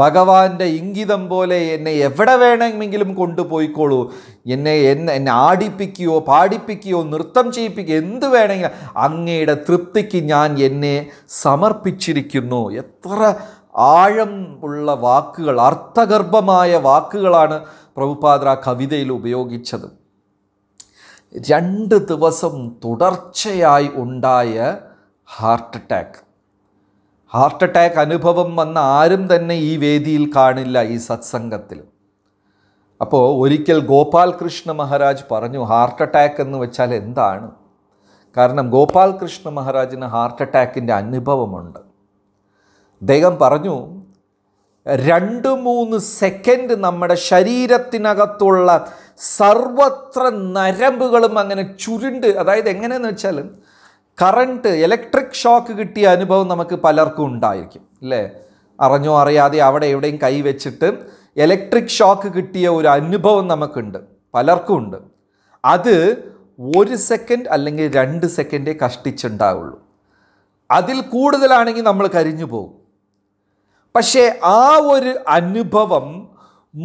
ഭഗവാന്റെ ഇംഗിതം പോലെ എന്നെ എവിടെ വേണമെങ്കിലും കൊണ്ടുപോയിക്കോളൂ എന്നെ എന്നെ എന്നെ ആടിപ്പിക്കുകയോ പാടിപ്പിക്കുകയോ നൃത്തം ചെയ്യിപ്പിക്കുകയോ എന്ത് വേണമെങ്കിലും അങ്ങയുടെ തൃപ്തിക്ക് ഞാൻ എന്നെ സമർപ്പിച്ചിരിക്കുന്നു എത്ര ആഴം ഉള്ള വാക്കുകൾ അർത്ഥഗർഭമായ വാക്കുകളാണ് പ്രഭുപാദർ ആ കവിതയിൽ ഉപയോഗിച്ചത് രണ്ട് ദിവസം തുടർച്ചയായി ഉണ്ടായ ഹാർട്ട് അറ്റാക്ക് ഹാർട്ട് അറ്റാക്ക് അനുഭവം വന്ന ആരും തന്നെ ഈ വേദിയിൽ കാണില്ല ഈ സത്സംഗത്തിൽ അപ്പോൾ ഒരിക്കൽ ഗോപാൽ കൃഷ്ണ മഹാരാജ് പറഞ്ഞു ഹാർട്ട് അറ്റാക്ക് എന്ന് വെച്ചാൽ എന്താണ് കാരണം ഗോപാൽ കൃഷ്ണ മഹാരാജിന് ഹാർട്ട് അറ്റാക്കിൻ്റെ അനുഭവമുണ്ട് അദ്ദേഹം പറഞ്ഞു രണ്ട് മൂന്ന് സെക്കൻഡ് നമ്മുടെ ശരീരത്തിനകത്തുള്ള സർവത്ര നരമ്പുകളും അങ്ങനെ ചുരുണ്ട് അതായത് എങ്ങനെയെന്ന് വെച്ചാൽ കറണ്ട് ഇലക്ട്രിക് ഷോക്ക് കിട്ടിയ അനുഭവം നമുക്ക് പലർക്കും ഉണ്ടായിരിക്കും അല്ലേ അറിഞ്ഞോ അറിയാതെ അവിടെ എവിടെയും കൈവച്ചിട്ട് ഇലക്ട്രിക് ഷോക്ക് കിട്ടിയ ഒരു അനുഭവം നമുക്കുണ്ട് പലർക്കും ഉണ്ട് അത് ഒരു സെക്കൻഡ് അല്ലെങ്കിൽ രണ്ട് സെക്കൻഡേ കഷ്ടിച്ചുണ്ടാവുള്ളൂ അതിൽ കൂടുതലാണെങ്കിൽ നമ്മൾ കരിഞ്ഞു പോകും പക്ഷേ ആ ഒരു അനുഭവം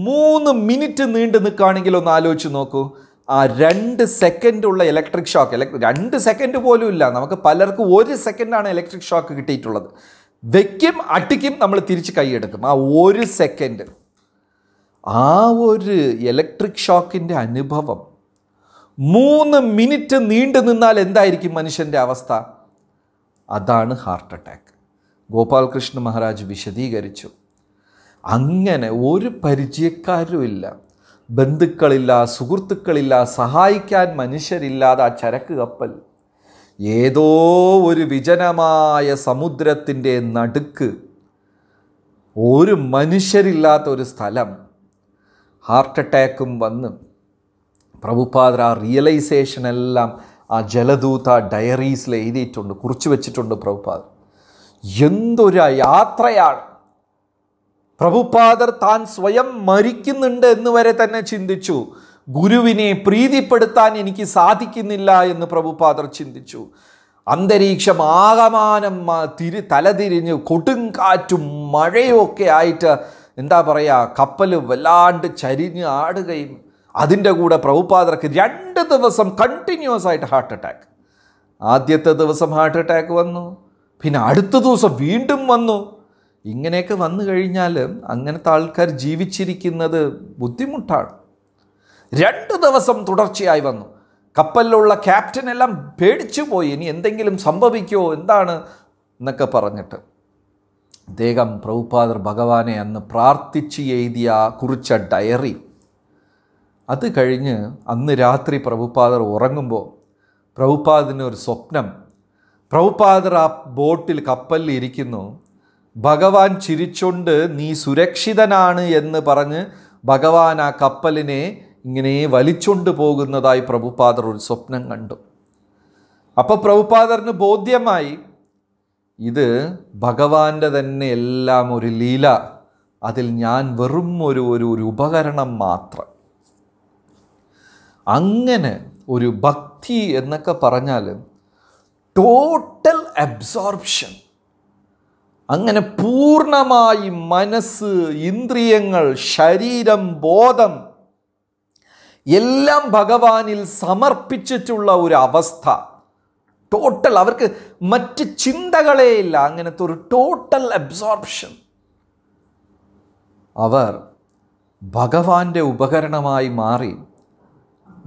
മൂന്ന് മിനിറ്റ് നീണ്ടു നിൽക്കുകയാണെങ്കിൽ ഒന്ന് ആലോചിച്ച് നോക്കൂ ആ രണ്ട് സെക്കൻഡുള്ള ഇലക്ട്രിക് ഷോക്ക് രണ്ട് സെക്കൻഡ് പോലും ഇല്ല നമുക്ക് പലർക്കും ഒരു സെക്കൻഡാണ് ഇലക്ട്രിക് ഷോക്ക് കിട്ടിയിട്ടുള്ളത് വെക്കും അട്ടിക്കും നമ്മൾ തിരിച്ച് കൈയെടുക്കും ആ ഒരു സെക്കൻഡ് ആ ഒരു ഇലക്ട്രിക് ഷോക്കിൻ്റെ അനുഭവം മൂന്ന് മിനിറ്റ് നീണ്ടു നിന്നാൽ എന്തായിരിക്കും മനുഷ്യൻ്റെ അവസ്ഥ അതാണ് ഹാർട്ട് അറ്റാക്ക് ഗോപാൽകൃഷ്ണ മഹാരാജ് വിശദീകരിച്ചു അങ്ങനെ ഒരു പരിചയക്കാരുമില്ല ബന്ധുക്കളില്ല സുഹൃത്തുക്കളില്ല സഹായിക്കാൻ മനുഷ്യരില്ലാതെ ആ ചരക്ക് കപ്പൽ ഏതോ ഒരു വിജനമായ സമുദ്രത്തിൻ്റെ നടുക്ക് ഒരു മനുഷ്യരില്ലാത്ത ഒരു സ്ഥലം ഹാർട്ട് അറ്റാക്കും വന്ന് പ്രഭുപാദർ ആ റിയലൈസേഷൻ എല്ലാം ആ ജലദൂത ഡയറീസിൽ എഴുതിയിട്ടുണ്ട് കുറിച്ചു വെച്ചിട്ടുണ്ട് പ്രഭുപാദർ എന്തൊരു യാത്രയാണ് പ്രഭുപാദർ താൻ സ്വയം മരിക്കുന്നുണ്ട് എന്ന് വരെ തന്നെ ചിന്തിച്ചു ഗുരുവിനെ പ്രീതിപ്പെടുത്താൻ എനിക്ക് സാധിക്കുന്നില്ല എന്ന് പ്രഭുപാദർ ചിന്തിച്ചു അന്തരീക്ഷം ആകമാനം തിരി തലതിരിഞ്ഞ് കൊടുങ്കാറ്റും മഴയൊക്കെ ആയിട്ട് എന്താ പറയുക കപ്പൽ വല്ലാണ്ട് ചരിഞ്ഞ് ആടുകയും അതിൻ്റെ കൂടെ പ്രഭുപാദർക്ക് രണ്ട് ദിവസം കണ്ടിന്യൂസ് ആയിട്ട് ഹാർട്ട് അറ്റാക്ക് ആദ്യത്തെ ദിവസം ഹാർട്ട് അറ്റാക്ക് വന്നു പിന്നെ അടുത്ത ദിവസം വീണ്ടും വന്നു ഇങ്ങനെയൊക്കെ വന്നു കഴിഞ്ഞാൽ അങ്ങനത്തെ ആൾക്കാർ ജീവിച്ചിരിക്കുന്നത് ബുദ്ധിമുട്ടാണ് രണ്ട് ദിവസം തുടർച്ചയായി വന്നു കപ്പലിലുള്ള ക്യാപ്റ്റൻ എല്ലാം പേടിച്ചു പോയി ഇനി എന്തെങ്കിലും സംഭവിക്കുമോ എന്താണ് എന്നൊക്കെ പറഞ്ഞിട്ട് അദ്ദേഹം പ്രഭുപാദർ ഭഗവാനെ അന്ന് പ്രാർത്ഥിച്ച് എഴുതിയ കുറിച്ച ഡയറി അത് കഴിഞ്ഞ് അന്ന് രാത്രി പ്രഭുപാദർ ഉറങ്ങുമ്പോൾ പ്രഭുപാദിന് ഒരു സ്വപ്നം പ്രഭുപാദർ ആ ബോട്ടിൽ കപ്പലിൽ ഇരിക്കുന്നു ഭഗവാൻ ചിരിച്ചുകൊണ്ട് നീ സുരക്ഷിതനാണ് എന്ന് പറഞ്ഞ് ഭഗവാൻ ആ കപ്പലിനെ ഇങ്ങനെ വലിച്ചുകൊണ്ട് പോകുന്നതായി പ്രഭുപാദർ ഒരു സ്വപ്നം കണ്ടു അപ്പോൾ പ്രഭുപാദറിന് ബോധ്യമായി ഇത് ഭഗവാന്റെ തന്നെ എല്ലാം ഒരു ലീല അതിൽ ഞാൻ വെറും ഒരു ഒരു ഒരു ഉപകരണം മാത്രം അങ്ങനെ ഒരു ഭക്തി എന്നൊക്കെ പറഞ്ഞാൽ ടോട്ടൽ അബ്സോർപ്ഷൻ അങ്ങനെ പൂർണ്ണമായി മനസ്സ് ഇന്ദ്രിയങ്ങൾ ശരീരം ബോധം എല്ലാം ഭഗവാനിൽ സമർപ്പിച്ചിട്ടുള്ള ഒരു അവസ്ഥ ടോട്ടൽ അവർക്ക് മറ്റ് ചിന്തകളേ ഇല്ല അങ്ങനത്തെ ഒരു ടോട്ടൽ അബ്സോർപ്ഷൻ അവർ ഭഗവാന്റെ ഉപകരണമായി മാറി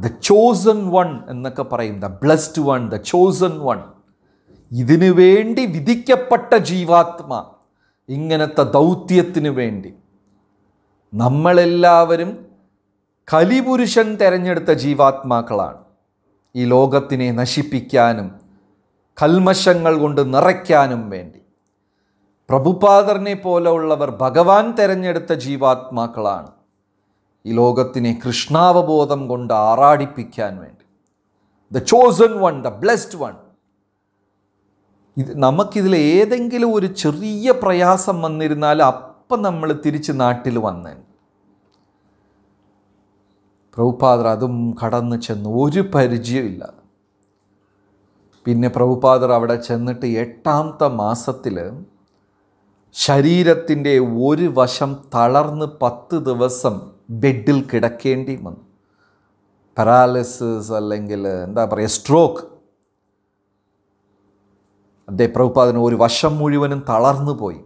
ദ ചോസൺ വൺ എന്നൊക്കെ പറയും the blessed one the chosen one ഇതിനു വേണ്ടി വിധിക്കപ്പെട്ട ജീവാത്മ ഇങ്ങനത്തെ ദൗത്യത്തിന് വേണ്ടി നമ്മളെല്ലാവരും കലിപുരുഷൻ തിരഞ്ഞെടുത്ത ജീവാത്മാക്കളാണ് ഈ ലോകത്തിനെ നശിപ്പിക്കാനും കൽമശങ്ങൾ കൊണ്ട് നിറയ്ക്കാനും വേണ്ടി പ്രഭുപാദറിനെ പോലെയുള്ളവർ ഭഗവാൻ തിരഞ്ഞെടുത്ത ജീവാത്മാക്കളാണ് ഈ ലോകത്തിനെ കൃഷ്ണാവബോധം കൊണ്ട് ആറാടിപ്പിക്കാൻ വേണ്ടി the chosen one the blessed one ഇത് നമുക്കിതിൽ ഏതെങ്കിലും ഒരു ചെറിയ പ്രയാസം വന്നിരുന്നാൽ അപ്പം നമ്മൾ തിരിച്ച് നാട്ടിൽ വന്നേൻ പ്രഭുപാദർ അതും കടന്ന് ചെന്നു ഒരു പരിചയമില്ല പിന്നെ പ്രഭുപാദർ അവിടെ ചെന്നിട്ട് എട്ടാമത്തെ മാസത്തിൽ ശരീരത്തിൻ്റെ ഒരു വശം തളർന്ന് പത്ത് ദിവസം ബെഡിൽ കിടക്കേണ്ടി വന്നു പരാലിസിസ് അല്ലെങ്കിൽ എന്താ പറയുക സ്ട്രോക്ക് അദ്ദേഹ പ്രഭുപാദന ഒരു വശം മുഴുവനും തളർന്നു പോയി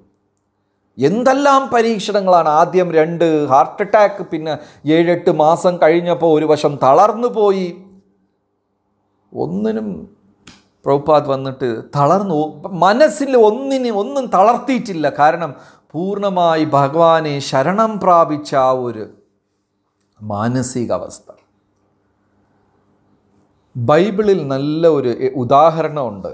എന്തെല്ലാം പരീക്ഷണങ്ങളാണ് ആദ്യം രണ്ട് ഹാർട്ട് അറ്റാക്ക് പിന്നെ ഏഴെട്ട് മാസം കഴിഞ്ഞപ്പോൾ ഒരു വശം തളർന്നു പോയി ഒന്നിനും പ്രഭുപാദ് വന്നിട്ട് തളർന്നു മനസ്സിൽ ഒന്നിന് ഒന്നും തളർത്തിയിട്ടില്ല കാരണം പൂർണ്ണമായി ഭഗവാനെ ശരണം പ്രാപിച്ച ആ ഒരു മാനസികാവസ്ഥ ബൈബിളിൽ നല്ല ഒരു ഉദാഹരണമുണ്ട്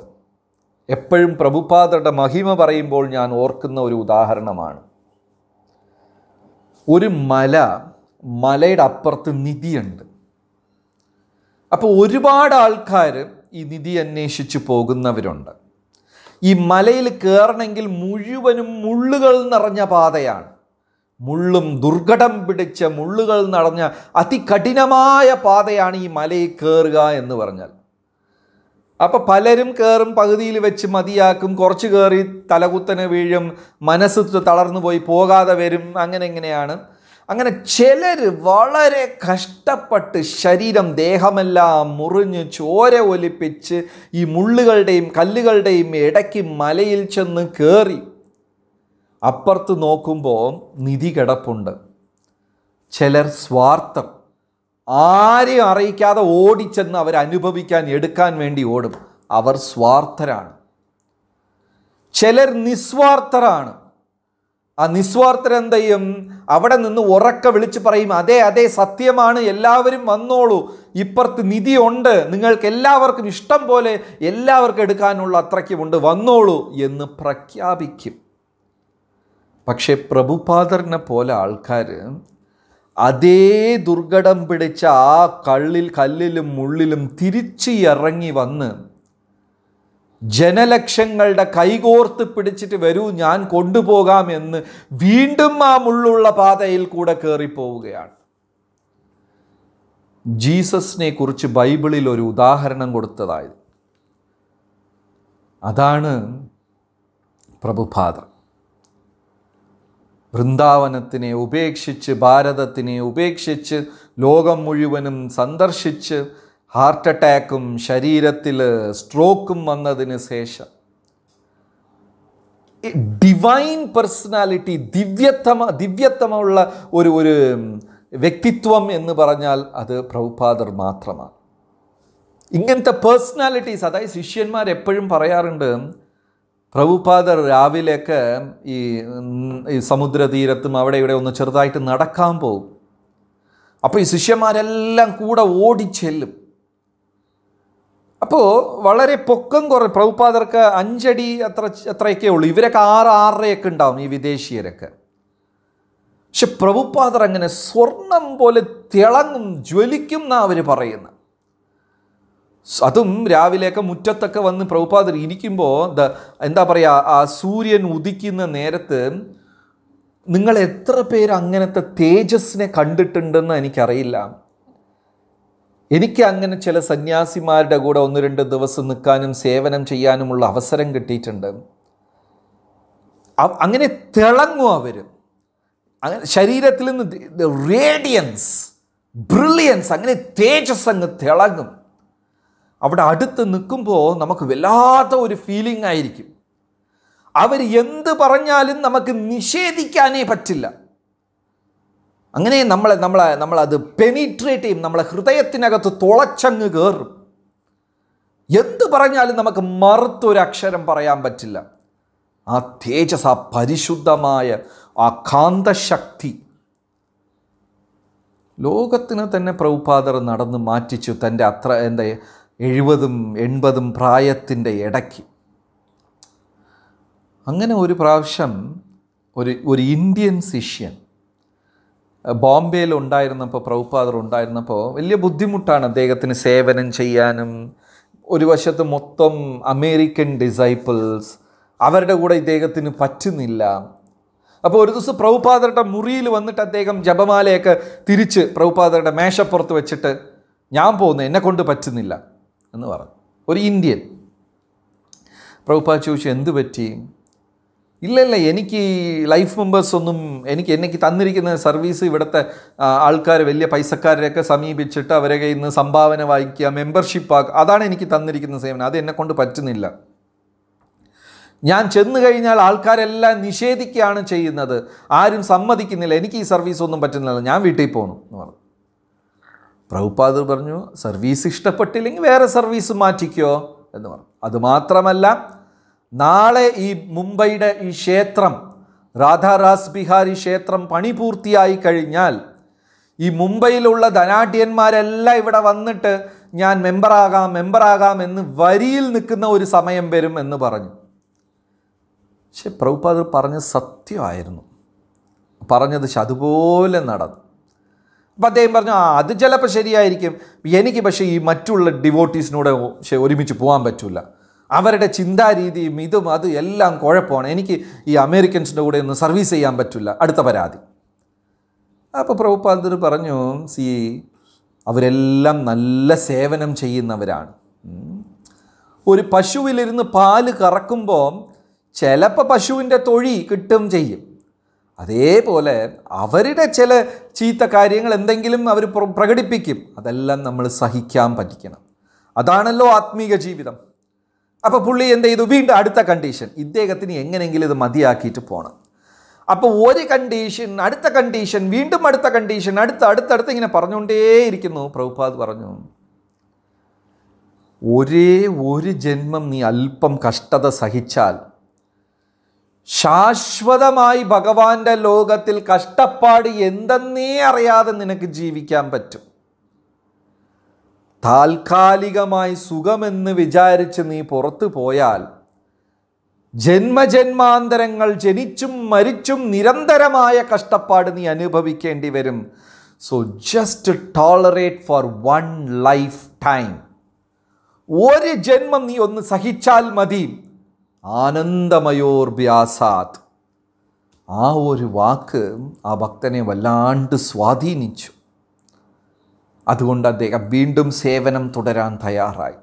എപ്പോഴും പ്രഭുപാദരുടെ മഹിമ പറയുമ്പോൾ ഞാൻ ഓർക്കുന്ന ഒരു ഉദാഹരണമാണ് ഒരു മല മലയുടെ അപ്പുറത്ത് നിധിയുണ്ട് അപ്പോൾ ഒരുപാട് ആൾക്കാർ ഈ നിധി അന്വേഷിച്ച് പോകുന്നവരുണ്ട് ഈ മലയിൽ കയറണമെങ്കിൽ മുഴുവനും മുള്ളുകൾ നിറഞ്ഞ പാതയാണ് മുള്ളും ദുർഘടം പിടിച്ച മുള്ളുകൾ നിറഞ്ഞ അതികഠിനമായ പാതയാണ് ഈ മലയിൽ കയറുക എന്ന് പറഞ്ഞാൽ അപ്പോൾ പലരും കയറും പകുതിയിൽ വെച്ച് മതിയാക്കും കുറച്ച് കയറി തലകുത്തന് വീഴും മനസ്സ് തളർന്നു പോയി പോകാതെ വരും അങ്ങനെ എങ്ങനെയാണ് അങ്ങനെ ചിലർ വളരെ കഷ്ടപ്പെട്ട് ശരീരം ദേഹമെല്ലാം മുറിഞ്ഞ് ചോര ഒലിപ്പിച്ച് ഈ മുള്ളുകളുടെയും കല്ലുകളുടെയും ഇടയ്ക്ക് മലയിൽ ചെന്ന് കയറി അപ്പുറത്ത് നോക്കുമ്പോൾ നിധി കിടപ്പുണ്ട് ചിലർ സ്വാർത്ഥം ആരെയും അറിയിക്കാതെ ഓടിച്ചെന്ന് അവർ അനുഭവിക്കാൻ എടുക്കാൻ വേണ്ടി ഓടും അവർ സ്വാർത്ഥരാണ് ചിലർ നിസ്വാർത്ഥരാണ് ആ നിസ്വാർത്ഥരെന്ത് ചെയ്യും അവിടെ നിന്ന് ഉറക്ക വിളിച്ചു പറയും അതെ അതെ സത്യമാണ് എല്ലാവരും വന്നോളൂ ഇപ്പുറത്ത് നിധിയുണ്ട് നിങ്ങൾക്ക് എല്ലാവർക്കും ഇഷ്ടം പോലെ എല്ലാവർക്കും എടുക്കാനുള്ള അത്രയ്ക്കുമുണ്ട് വന്നോളൂ എന്ന് പ്രഖ്യാപിക്കും പക്ഷേ പ്രഭുപാദറിനെ പോലെ ആൾക്കാർ അതേ ദുർഘടം പിടിച്ച ആ കള്ളിൽ കല്ലിലും മുള്ളിലും തിരിച്ച് ഇറങ്ങി വന്ന് ജനലക്ഷങ്ങളുടെ കൈകോർത്ത് പിടിച്ചിട്ട് വരൂ ഞാൻ കൊണ്ടുപോകാം എന്ന് വീണ്ടും ആ മുള്ളുള്ള പാതയിൽ കൂടെ കയറിപ്പോവുകയാണ് ജീസസിനെ കുറിച്ച് ബൈബിളിൽ ഒരു ഉദാഹരണം കൊടുത്തതായത് അതാണ് പ്രഭുപാദർ വൃന്ദാവനത്തിനെ ഉപേക്ഷിച്ച് ഭാരതത്തിനെ ഉപേക്ഷിച്ച് ലോകം മുഴുവനും സന്ദർശിച്ച് ഹാർട്ട് അറ്റാക്കും ശരീരത്തിൽ സ്ട്രോക്കും വന്നതിന് ശേഷം ഡിവൈൻ പേഴ്സണാലിറ്റി ദിവ്യത്തമ ദിവ്യത്തമുള്ള ഒരു ഒരു വ്യക്തിത്വം എന്ന് പറഞ്ഞാൽ അത് പ്രഭുപാദർ മാത്രമാണ് ഇങ്ങനത്തെ പേഴ്സണാലിറ്റീസ് അതായത് ശിഷ്യന്മാർ എപ്പോഴും പറയാറുണ്ട് പ്രഭുപാദർ രാവിലെയൊക്കെ ഈ ഈ സമുദ്രതീരത്തും അവിടെ ഇവിടെ ഒന്ന് ചെറുതായിട്ട് നടക്കാൻ പോകും അപ്പോൾ ഈ ശിഷ്യന്മാരെല്ലാം കൂടെ ഓടിച്ചെല്ലും അപ്പോൾ വളരെ പൊക്കം കുറേ പ്രഭുപാദർക്ക് അഞ്ചടി അത്ര അത്രയൊക്കെ ഉള്ളൂ ഇവരൊക്കെ ആറ് ആറരയൊക്കെ ഉണ്ടാവും ഈ വിദേശീയരൊക്കെ പക്ഷെ പ്രഭുപാദർ അങ്ങനെ സ്വർണം പോലെ തിളങ്ങും ജ്വലിക്കും എന്നാണ് അവർ പറയുന്നത് അതും രാവിലെയൊക്കെ മുറ്റത്തൊക്കെ വന്ന് പ്രഭുപാദർ ഇരിക്കുമ്പോൾ എന്താ പറയുക ആ സൂര്യൻ ഉദിക്കുന്ന നേരത്ത് നിങ്ങൾ എത്ര പേര് അങ്ങനത്തെ തേജസ്സിനെ കണ്ടിട്ടുണ്ടെന്ന് എനിക്കറിയില്ല എനിക്ക് അങ്ങനെ ചില സന്യാസിമാരുടെ കൂടെ ഒന്ന് രണ്ട് ദിവസം നിൽക്കാനും സേവനം ചെയ്യാനുമുള്ള അവസരം കിട്ടിയിട്ടുണ്ട് അങ്ങനെ തിളങ്ങും അവർ അങ്ങനെ ശരീരത്തിൽ നിന്ന് റേഡിയൻസ് ബ്രില്യൻസ് അങ്ങനെ തേജസ് അങ്ങ് തിളങ്ങും അവിടെ അടുത്ത് നിൽക്കുമ്പോൾ നമുക്ക് വല്ലാത്ത ഒരു ഫീലിംഗ് ആയിരിക്കും അവർ എന്ത് പറഞ്ഞാലും നമുക്ക് നിഷേധിക്കാനേ പറ്റില്ല അങ്ങനെ നമ്മളെ നമ്മളെ നമ്മളത് പെനിട്രേറ്റ് ചെയ്യും നമ്മളെ ഹൃദയത്തിനകത്ത് തുളച്ചങ്ങ് കയറും എന്ത് പറഞ്ഞാലും നമുക്ക് മറുത്തൊരക്ഷരം പറയാൻ പറ്റില്ല ആ തേജസ് ആ പരിശുദ്ധമായ ആ കാന്തശക്തി ലോകത്തിന് തന്നെ പ്രഭുപാദർ നടന്ന് മാറ്റിച്ചു തൻ്റെ അത്ര എന്താ എഴുപതും എൺപതും പ്രായത്തിൻ്റെ ഇടയ്ക്ക് അങ്ങനെ ഒരു പ്രാവശ്യം ഒരു ഒരു ഇന്ത്യൻ ശിഷ്യൻ ബോംബെയിൽ ഉണ്ടായിരുന്നപ്പോൾ പ്രഭുപാദർ ഉണ്ടായിരുന്നപ്പോൾ വലിയ ബുദ്ധിമുട്ടാണ് അദ്ദേഹത്തിന് സേവനം ചെയ്യാനും ഒരു വശത്ത് മൊത്തം അമേരിക്കൻ ഡിസൈപ്പിൾസ് അവരുടെ കൂടെ ഇദ്ദേഹത്തിന് പറ്റുന്നില്ല അപ്പോൾ ഒരു ദിവസം പ്രഭുപാദരുടെ മുറിയിൽ വന്നിട്ട് അദ്ദേഹം ജപമാലയൊക്കെ തിരിച്ച് പ്രഭുപാദരുടെ മേശപ്പുറത്ത് വെച്ചിട്ട് ഞാൻ പോകുന്നു എന്നെ കൊണ്ട് പറ്റുന്നില്ല എന്ന് പറഞ്ഞു ഒരു ഇന്ത്യൻ പ്രഭുപ്പാ ചോദിച്ചു എന്ത് പറ്റി ഇല്ല ഇല്ല എനിക്ക് ഈ ലൈഫ് മെമ്പേഴ്സൊന്നും ഒന്നും എനിക്ക് എനിക്ക് തന്നിരിക്കുന്ന സർവീസ് ഇവിടുത്തെ ആൾക്കാർ വലിയ പൈസക്കാരെയൊക്കെ സമീപിച്ചിട്ട് അവരെ കയ്യിൽ നിന്ന് സംഭാവന വായിക്കുക മെമ്പർഷിപ്പ് ആക്കുക അതാണ് എനിക്ക് തന്നിരിക്കുന്ന സേവനം അത് എന്നെക്കൊണ്ട് പറ്റുന്നില്ല ഞാൻ ചെന്ന് കഴിഞ്ഞാൽ ആൾക്കാരെല്ലാം നിഷേധിക്കുകയാണ് ചെയ്യുന്നത് ആരും സമ്മതിക്കുന്നില്ല എനിക്ക് ഈ സർവീസ് ഒന്നും പറ്റുന്നില്ല ഞാൻ വീട്ടിൽ പോകണം എന്ന് പറഞ്ഞു പ്രഭുപാദർ പറഞ്ഞു സർവീസ് ഇഷ്ടപ്പെട്ടില്ലെങ്കിൽ വേറെ സർവീസ് മാറ്റിക്കോ എന്ന് പറഞ്ഞു അതുമാത്രമല്ല നാളെ ഈ മുംബൈയുടെ ഈ ക്ഷേത്രം രാധാരാസ് ബിഹാരി ക്ഷേത്രം പണി പൂർത്തിയായി കഴിഞ്ഞാൽ ഈ മുംബൈയിലുള്ള ധനാഢ്യന്മാരെല്ലാം ഇവിടെ വന്നിട്ട് ഞാൻ മെമ്പറാകാം മെമ്പറാകാം എന്ന് വരിയിൽ നിൽക്കുന്ന ഒരു സമയം വരും എന്ന് പറഞ്ഞു പക്ഷെ പ്രഭുപാദർ പറഞ്ഞത് സത്യമായിരുന്നു പറഞ്ഞത് പക്ഷെ അതുപോലെ നടന്നു അപ്പം അദ്ദേഹം പറഞ്ഞു ആ അത് ചിലപ്പോൾ ശരിയായിരിക്കും എനിക്ക് പക്ഷേ ഈ മറ്റുള്ള ഡിവോട്ടീസിനൂടെ ഒരുമിച്ച് പോകാൻ പറ്റില്ല അവരുടെ ചിന്താരീതിയും ഇതും അതും എല്ലാം കുഴപ്പമാണ് എനിക്ക് ഈ അമേരിക്കൻസിൻ്റെ കൂടെ ഒന്നും സർവീസ് ചെയ്യാൻ പറ്റില്ല അടുത്ത പരാതി അപ്പോൾ പ്രഭുപാദർ പറഞ്ഞു സി അവരെല്ലാം നല്ല സേവനം ചെയ്യുന്നവരാണ് ഒരു പശുവിലിരുന്ന് പാല് കറക്കുമ്പോൾ ചിലപ്പോൾ പശുവിൻ്റെ തൊഴി കിട്ടും ചെയ്യും അതേപോലെ അവരുടെ ചില ചീത്ത കാര്യങ്ങൾ എന്തെങ്കിലും അവർ പ്രകടിപ്പിക്കും അതെല്ലാം നമ്മൾ സഹിക്കാൻ പറ്റിക്കണം അതാണല്ലോ ആത്മീക ജീവിതം അപ്പോൾ പുള്ളി എന്ത് ചെയ്തു വീണ്ടും അടുത്ത കണ്ടീഷൻ ഇദ്ദേഹത്തിന് എങ്ങനെയെങ്കിലും ഇത് മതിയാക്കിയിട്ട് പോകണം അപ്പോൾ ഒരു കണ്ടീഷൻ അടുത്ത കണ്ടീഷൻ വീണ്ടും അടുത്ത കണ്ടീഷൻ അടുത്ത അടുത്തടുത്ത് ഇങ്ങനെ പറഞ്ഞുകൊണ്ടേയിരിക്കുന്നു പ്രഭുപാദ് പറഞ്ഞു ഒരേ ഒരു ജന്മം നീ അല്പം കഷ്ടത സഹിച്ചാൽ ശാശ്വതമായി ഭഗവാന്റെ ലോകത്തിൽ കഷ്ടപ്പാട് എന്തെന്നേ അറിയാതെ നിനക്ക് ജീവിക്കാൻ പറ്റും താൽക്കാലികമായി സുഖമെന്ന് വിചാരിച്ച് നീ പുറത്തു പോയാൽ ജന്മജന്മാന്തരങ്ങൾ ജനിച്ചും മരിച്ചും നിരന്തരമായ കഷ്ടപ്പാട് നീ അനുഭവിക്കേണ്ടി വരും so just tolerate for one lifetime ഒരു ജന്മം നീ ഒന്ന് സഹിച്ചാൽ മതി ആനന്ദമയോർഭ്യാസാത് ആ ഒരു വാക്ക് ആ ഭക്തനെ വല്ലാണ്ട് സ്വാധീനിച്ചു അതുകൊണ്ട് അദ്ദേഹം വീണ്ടും സേവനം തുടരാൻ തയ്യാറായി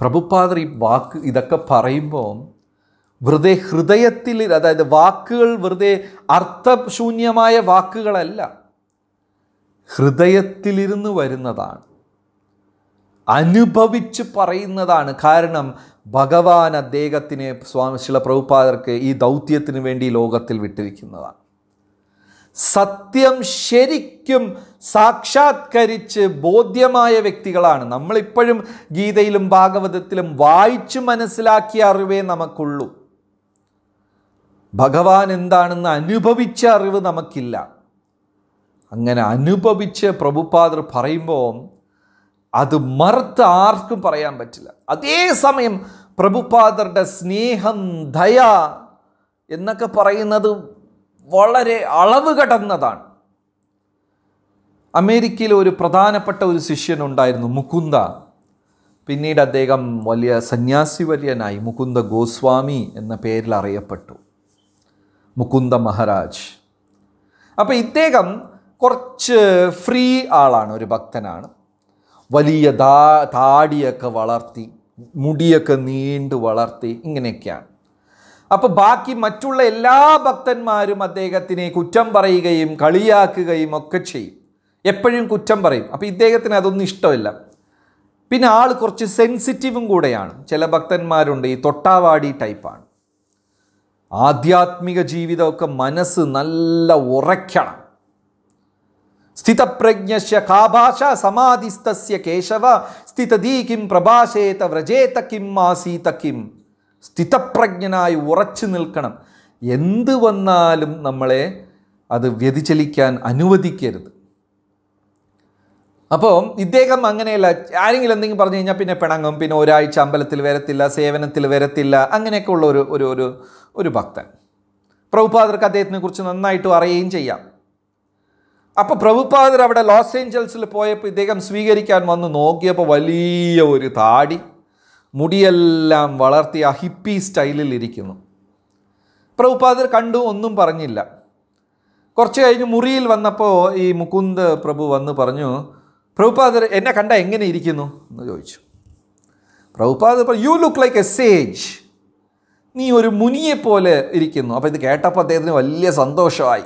പ്രഭുപാദർ ഈ വാക്ക് ഇതൊക്കെ പറയുമ്പോൾ വെറുതെ ഹൃദയത്തിൽ അതായത് വാക്കുകൾ വെറുതെ അർത്ഥശൂന്യമായ വാക്കുകളല്ല ഹൃദയത്തിലിരുന്ന് വരുന്നതാണ് അനുഭവിച്ച് പറയുന്നതാണ് കാരണം ഭഗവാൻ അദ്ദേഹത്തിന് സ്വാമി പ്രഭുപാദർക്ക് ഈ ദൗത്യത്തിന് വേണ്ടി ലോകത്തിൽ വിട്ടിരിക്കുന്നതാണ് സത്യം ശരിക്കും സാക്ഷാത്കരിച്ച് ബോധ്യമായ വ്യക്തികളാണ് നമ്മളിപ്പോഴും ഗീതയിലും ഭാഗവതത്തിലും വായിച്ചു മനസ്സിലാക്കിയ അറിവേ നമുക്കുള്ളൂ ഭഗവാൻ എന്താണെന്ന് അനുഭവിച്ച അറിവ് നമുക്കില്ല അങ്ങനെ അനുഭവിച്ച് പ്രഭുപാദർ പറയുമ്പോൾ അത് മറുത്ത് ആർക്കും പറയാൻ പറ്റില്ല അതേസമയം പ്രഭുപാദറുടെ സ്നേഹം ദയ എന്നൊക്കെ പറയുന്നത് വളരെ അളവ് കടന്നതാണ് അമേരിക്കയിലെ ഒരു പ്രധാനപ്പെട്ട ഒരു ശിഷ്യനുണ്ടായിരുന്നു മുകുന്ദ പിന്നീട് അദ്ദേഹം വലിയ സന്യാസി വലിയനായി മുകുന്ദ ഗോസ്വാമി എന്ന പേരിൽ അറിയപ്പെട്ടു മുകുന്ദ മഹാരാജ് അപ്പോൾ ഇദ്ദേഹം കുറച്ച് ഫ്രീ ആളാണ് ഒരു ഭക്തനാണ് വലിയ ദാ താടിയൊക്കെ വളർത്തി മുടിയൊക്കെ നീണ്ടു വളർത്തി ഇങ്ങനെയൊക്കെയാണ് അപ്പോൾ ബാക്കി മറ്റുള്ള എല്ലാ ഭക്തന്മാരും അദ്ദേഹത്തിനെ കുറ്റം പറയുകയും കളിയാക്കുകയും ഒക്കെ ചെയ്യും എപ്പോഴും കുറ്റം പറയും അപ്പോൾ ഇദ്ദേഹത്തിന് അതൊന്നും ഇഷ്ടമില്ല പിന്നെ ആൾ കുറച്ച് സെൻസിറ്റീവും കൂടെയാണ് ചില ഭക്തന്മാരുണ്ട് ഈ തൊട്ടാവാടി ടൈപ്പാണ് ആധ്യാത്മിക ജീവിതമൊക്കെ മനസ്സ് നല്ല ഉറയ്ക്കണം സ്ഥിതപ്രജ്ഞ കാഭാഷ സമാധിസ്ഥ്യ കേശവ സ്ഥിതീ കിം പ്രഭാഷേത വ്രജേത കിം ആസീത കിം സ്ഥിതപ്രജ്ഞനായി ഉറച്ചു നിൽക്കണം എന്ത് വന്നാലും നമ്മളെ അത് വ്യതിചലിക്കാൻ അനുവദിക്കരുത് അപ്പോൾ ഇദ്ദേഹം അങ്ങനെയല്ല ആരെങ്കിലും എന്തെങ്കിലും പറഞ്ഞു കഴിഞ്ഞാൽ പിന്നെ പിണങ്ങും പിന്നെ ഒരാഴ്ച അമ്പലത്തിൽ വരത്തില്ല സേവനത്തിൽ വരത്തില്ല അങ്ങനെയൊക്കെ ഉള്ള ഒരു ഒരു ഒരു ഭക്തൻ പ്രഭുപാദർക്ക് അദ്ദേഹത്തിനെ കുറിച്ച് നന്നായിട്ട് അറിയുകയും ചെയ്യാം അപ്പോൾ പ്രഭുപാദർ അവിടെ ലോസ് ഏഞ്ചൽസിൽ പോയപ്പോൾ ഇദ്ദേഹം സ്വീകരിക്കാൻ വന്ന് നോക്കിയപ്പോൾ വലിയ ഒരു താടി മുടിയെല്ലാം വളർത്തി ആ ഹിപ്പി സ്റ്റൈലിൽ ഇരിക്കുന്നു പ്രഭുപാദർ കണ്ടു ഒന്നും പറഞ്ഞില്ല കുറച്ച് കഴിഞ്ഞ് മുറിയിൽ വന്നപ്പോൾ ഈ മുകുന്ദ് പ്രഭു വന്ന് പറഞ്ഞു പ്രഭുപാദർ എന്നെ കണ്ട എങ്ങനെ ഇരിക്കുന്നു എന്ന് ചോദിച്ചു പ്രഭുപാദർ you look like a sage നീ ഒരു മുനിയെപ്പോലെ പോലെ ഇരിക്കുന്നു അപ്പോൾ ഇത് കേട്ടപ്പോൾ അദ്ദേഹത്തിന് വലിയ സന്തോഷമായി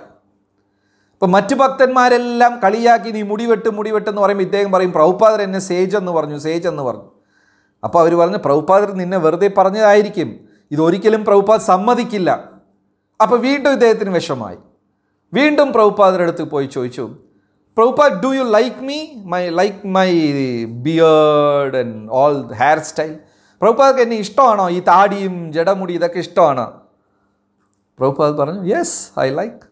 ഇപ്പം മറ്റു ഭക്തന്മാരെല്ലാം കളിയാക്കി നീ മുടിവെട്ട് മുടിവെട്ട് എന്ന് പറയുമ്പോൾ ഇദ്ദേഹം പറയും പ്രൗപാദർ എന്നെ സേജ് എന്ന് പറഞ്ഞു സേജ് എന്ന് പറഞ്ഞു അപ്പോൾ അവർ പറഞ്ഞു പ്രൗപാദർ നിന്നെ വെറുതെ പറഞ്ഞതായിരിക്കും ഇതൊരിക്കലും പ്രൗപാദ് സമ്മതിക്കില്ല അപ്പോൾ വീണ്ടും ഇദ്ദേഹത്തിന് വിഷമായി വീണ്ടും അടുത്ത് പോയി ചോദിച്ചു Prabhupad do you like me my like my beard and all hair style പ്രഭുപാദക്ക് എന്നെ ഇഷ്ടമാണോ ഈ താടിയും ജടമുടി ഇതൊക്കെ ഇഷ്ടമാണോ പ്രഭുപാദ് പറഞ്ഞു യെസ് ഐ ലൈക്ക്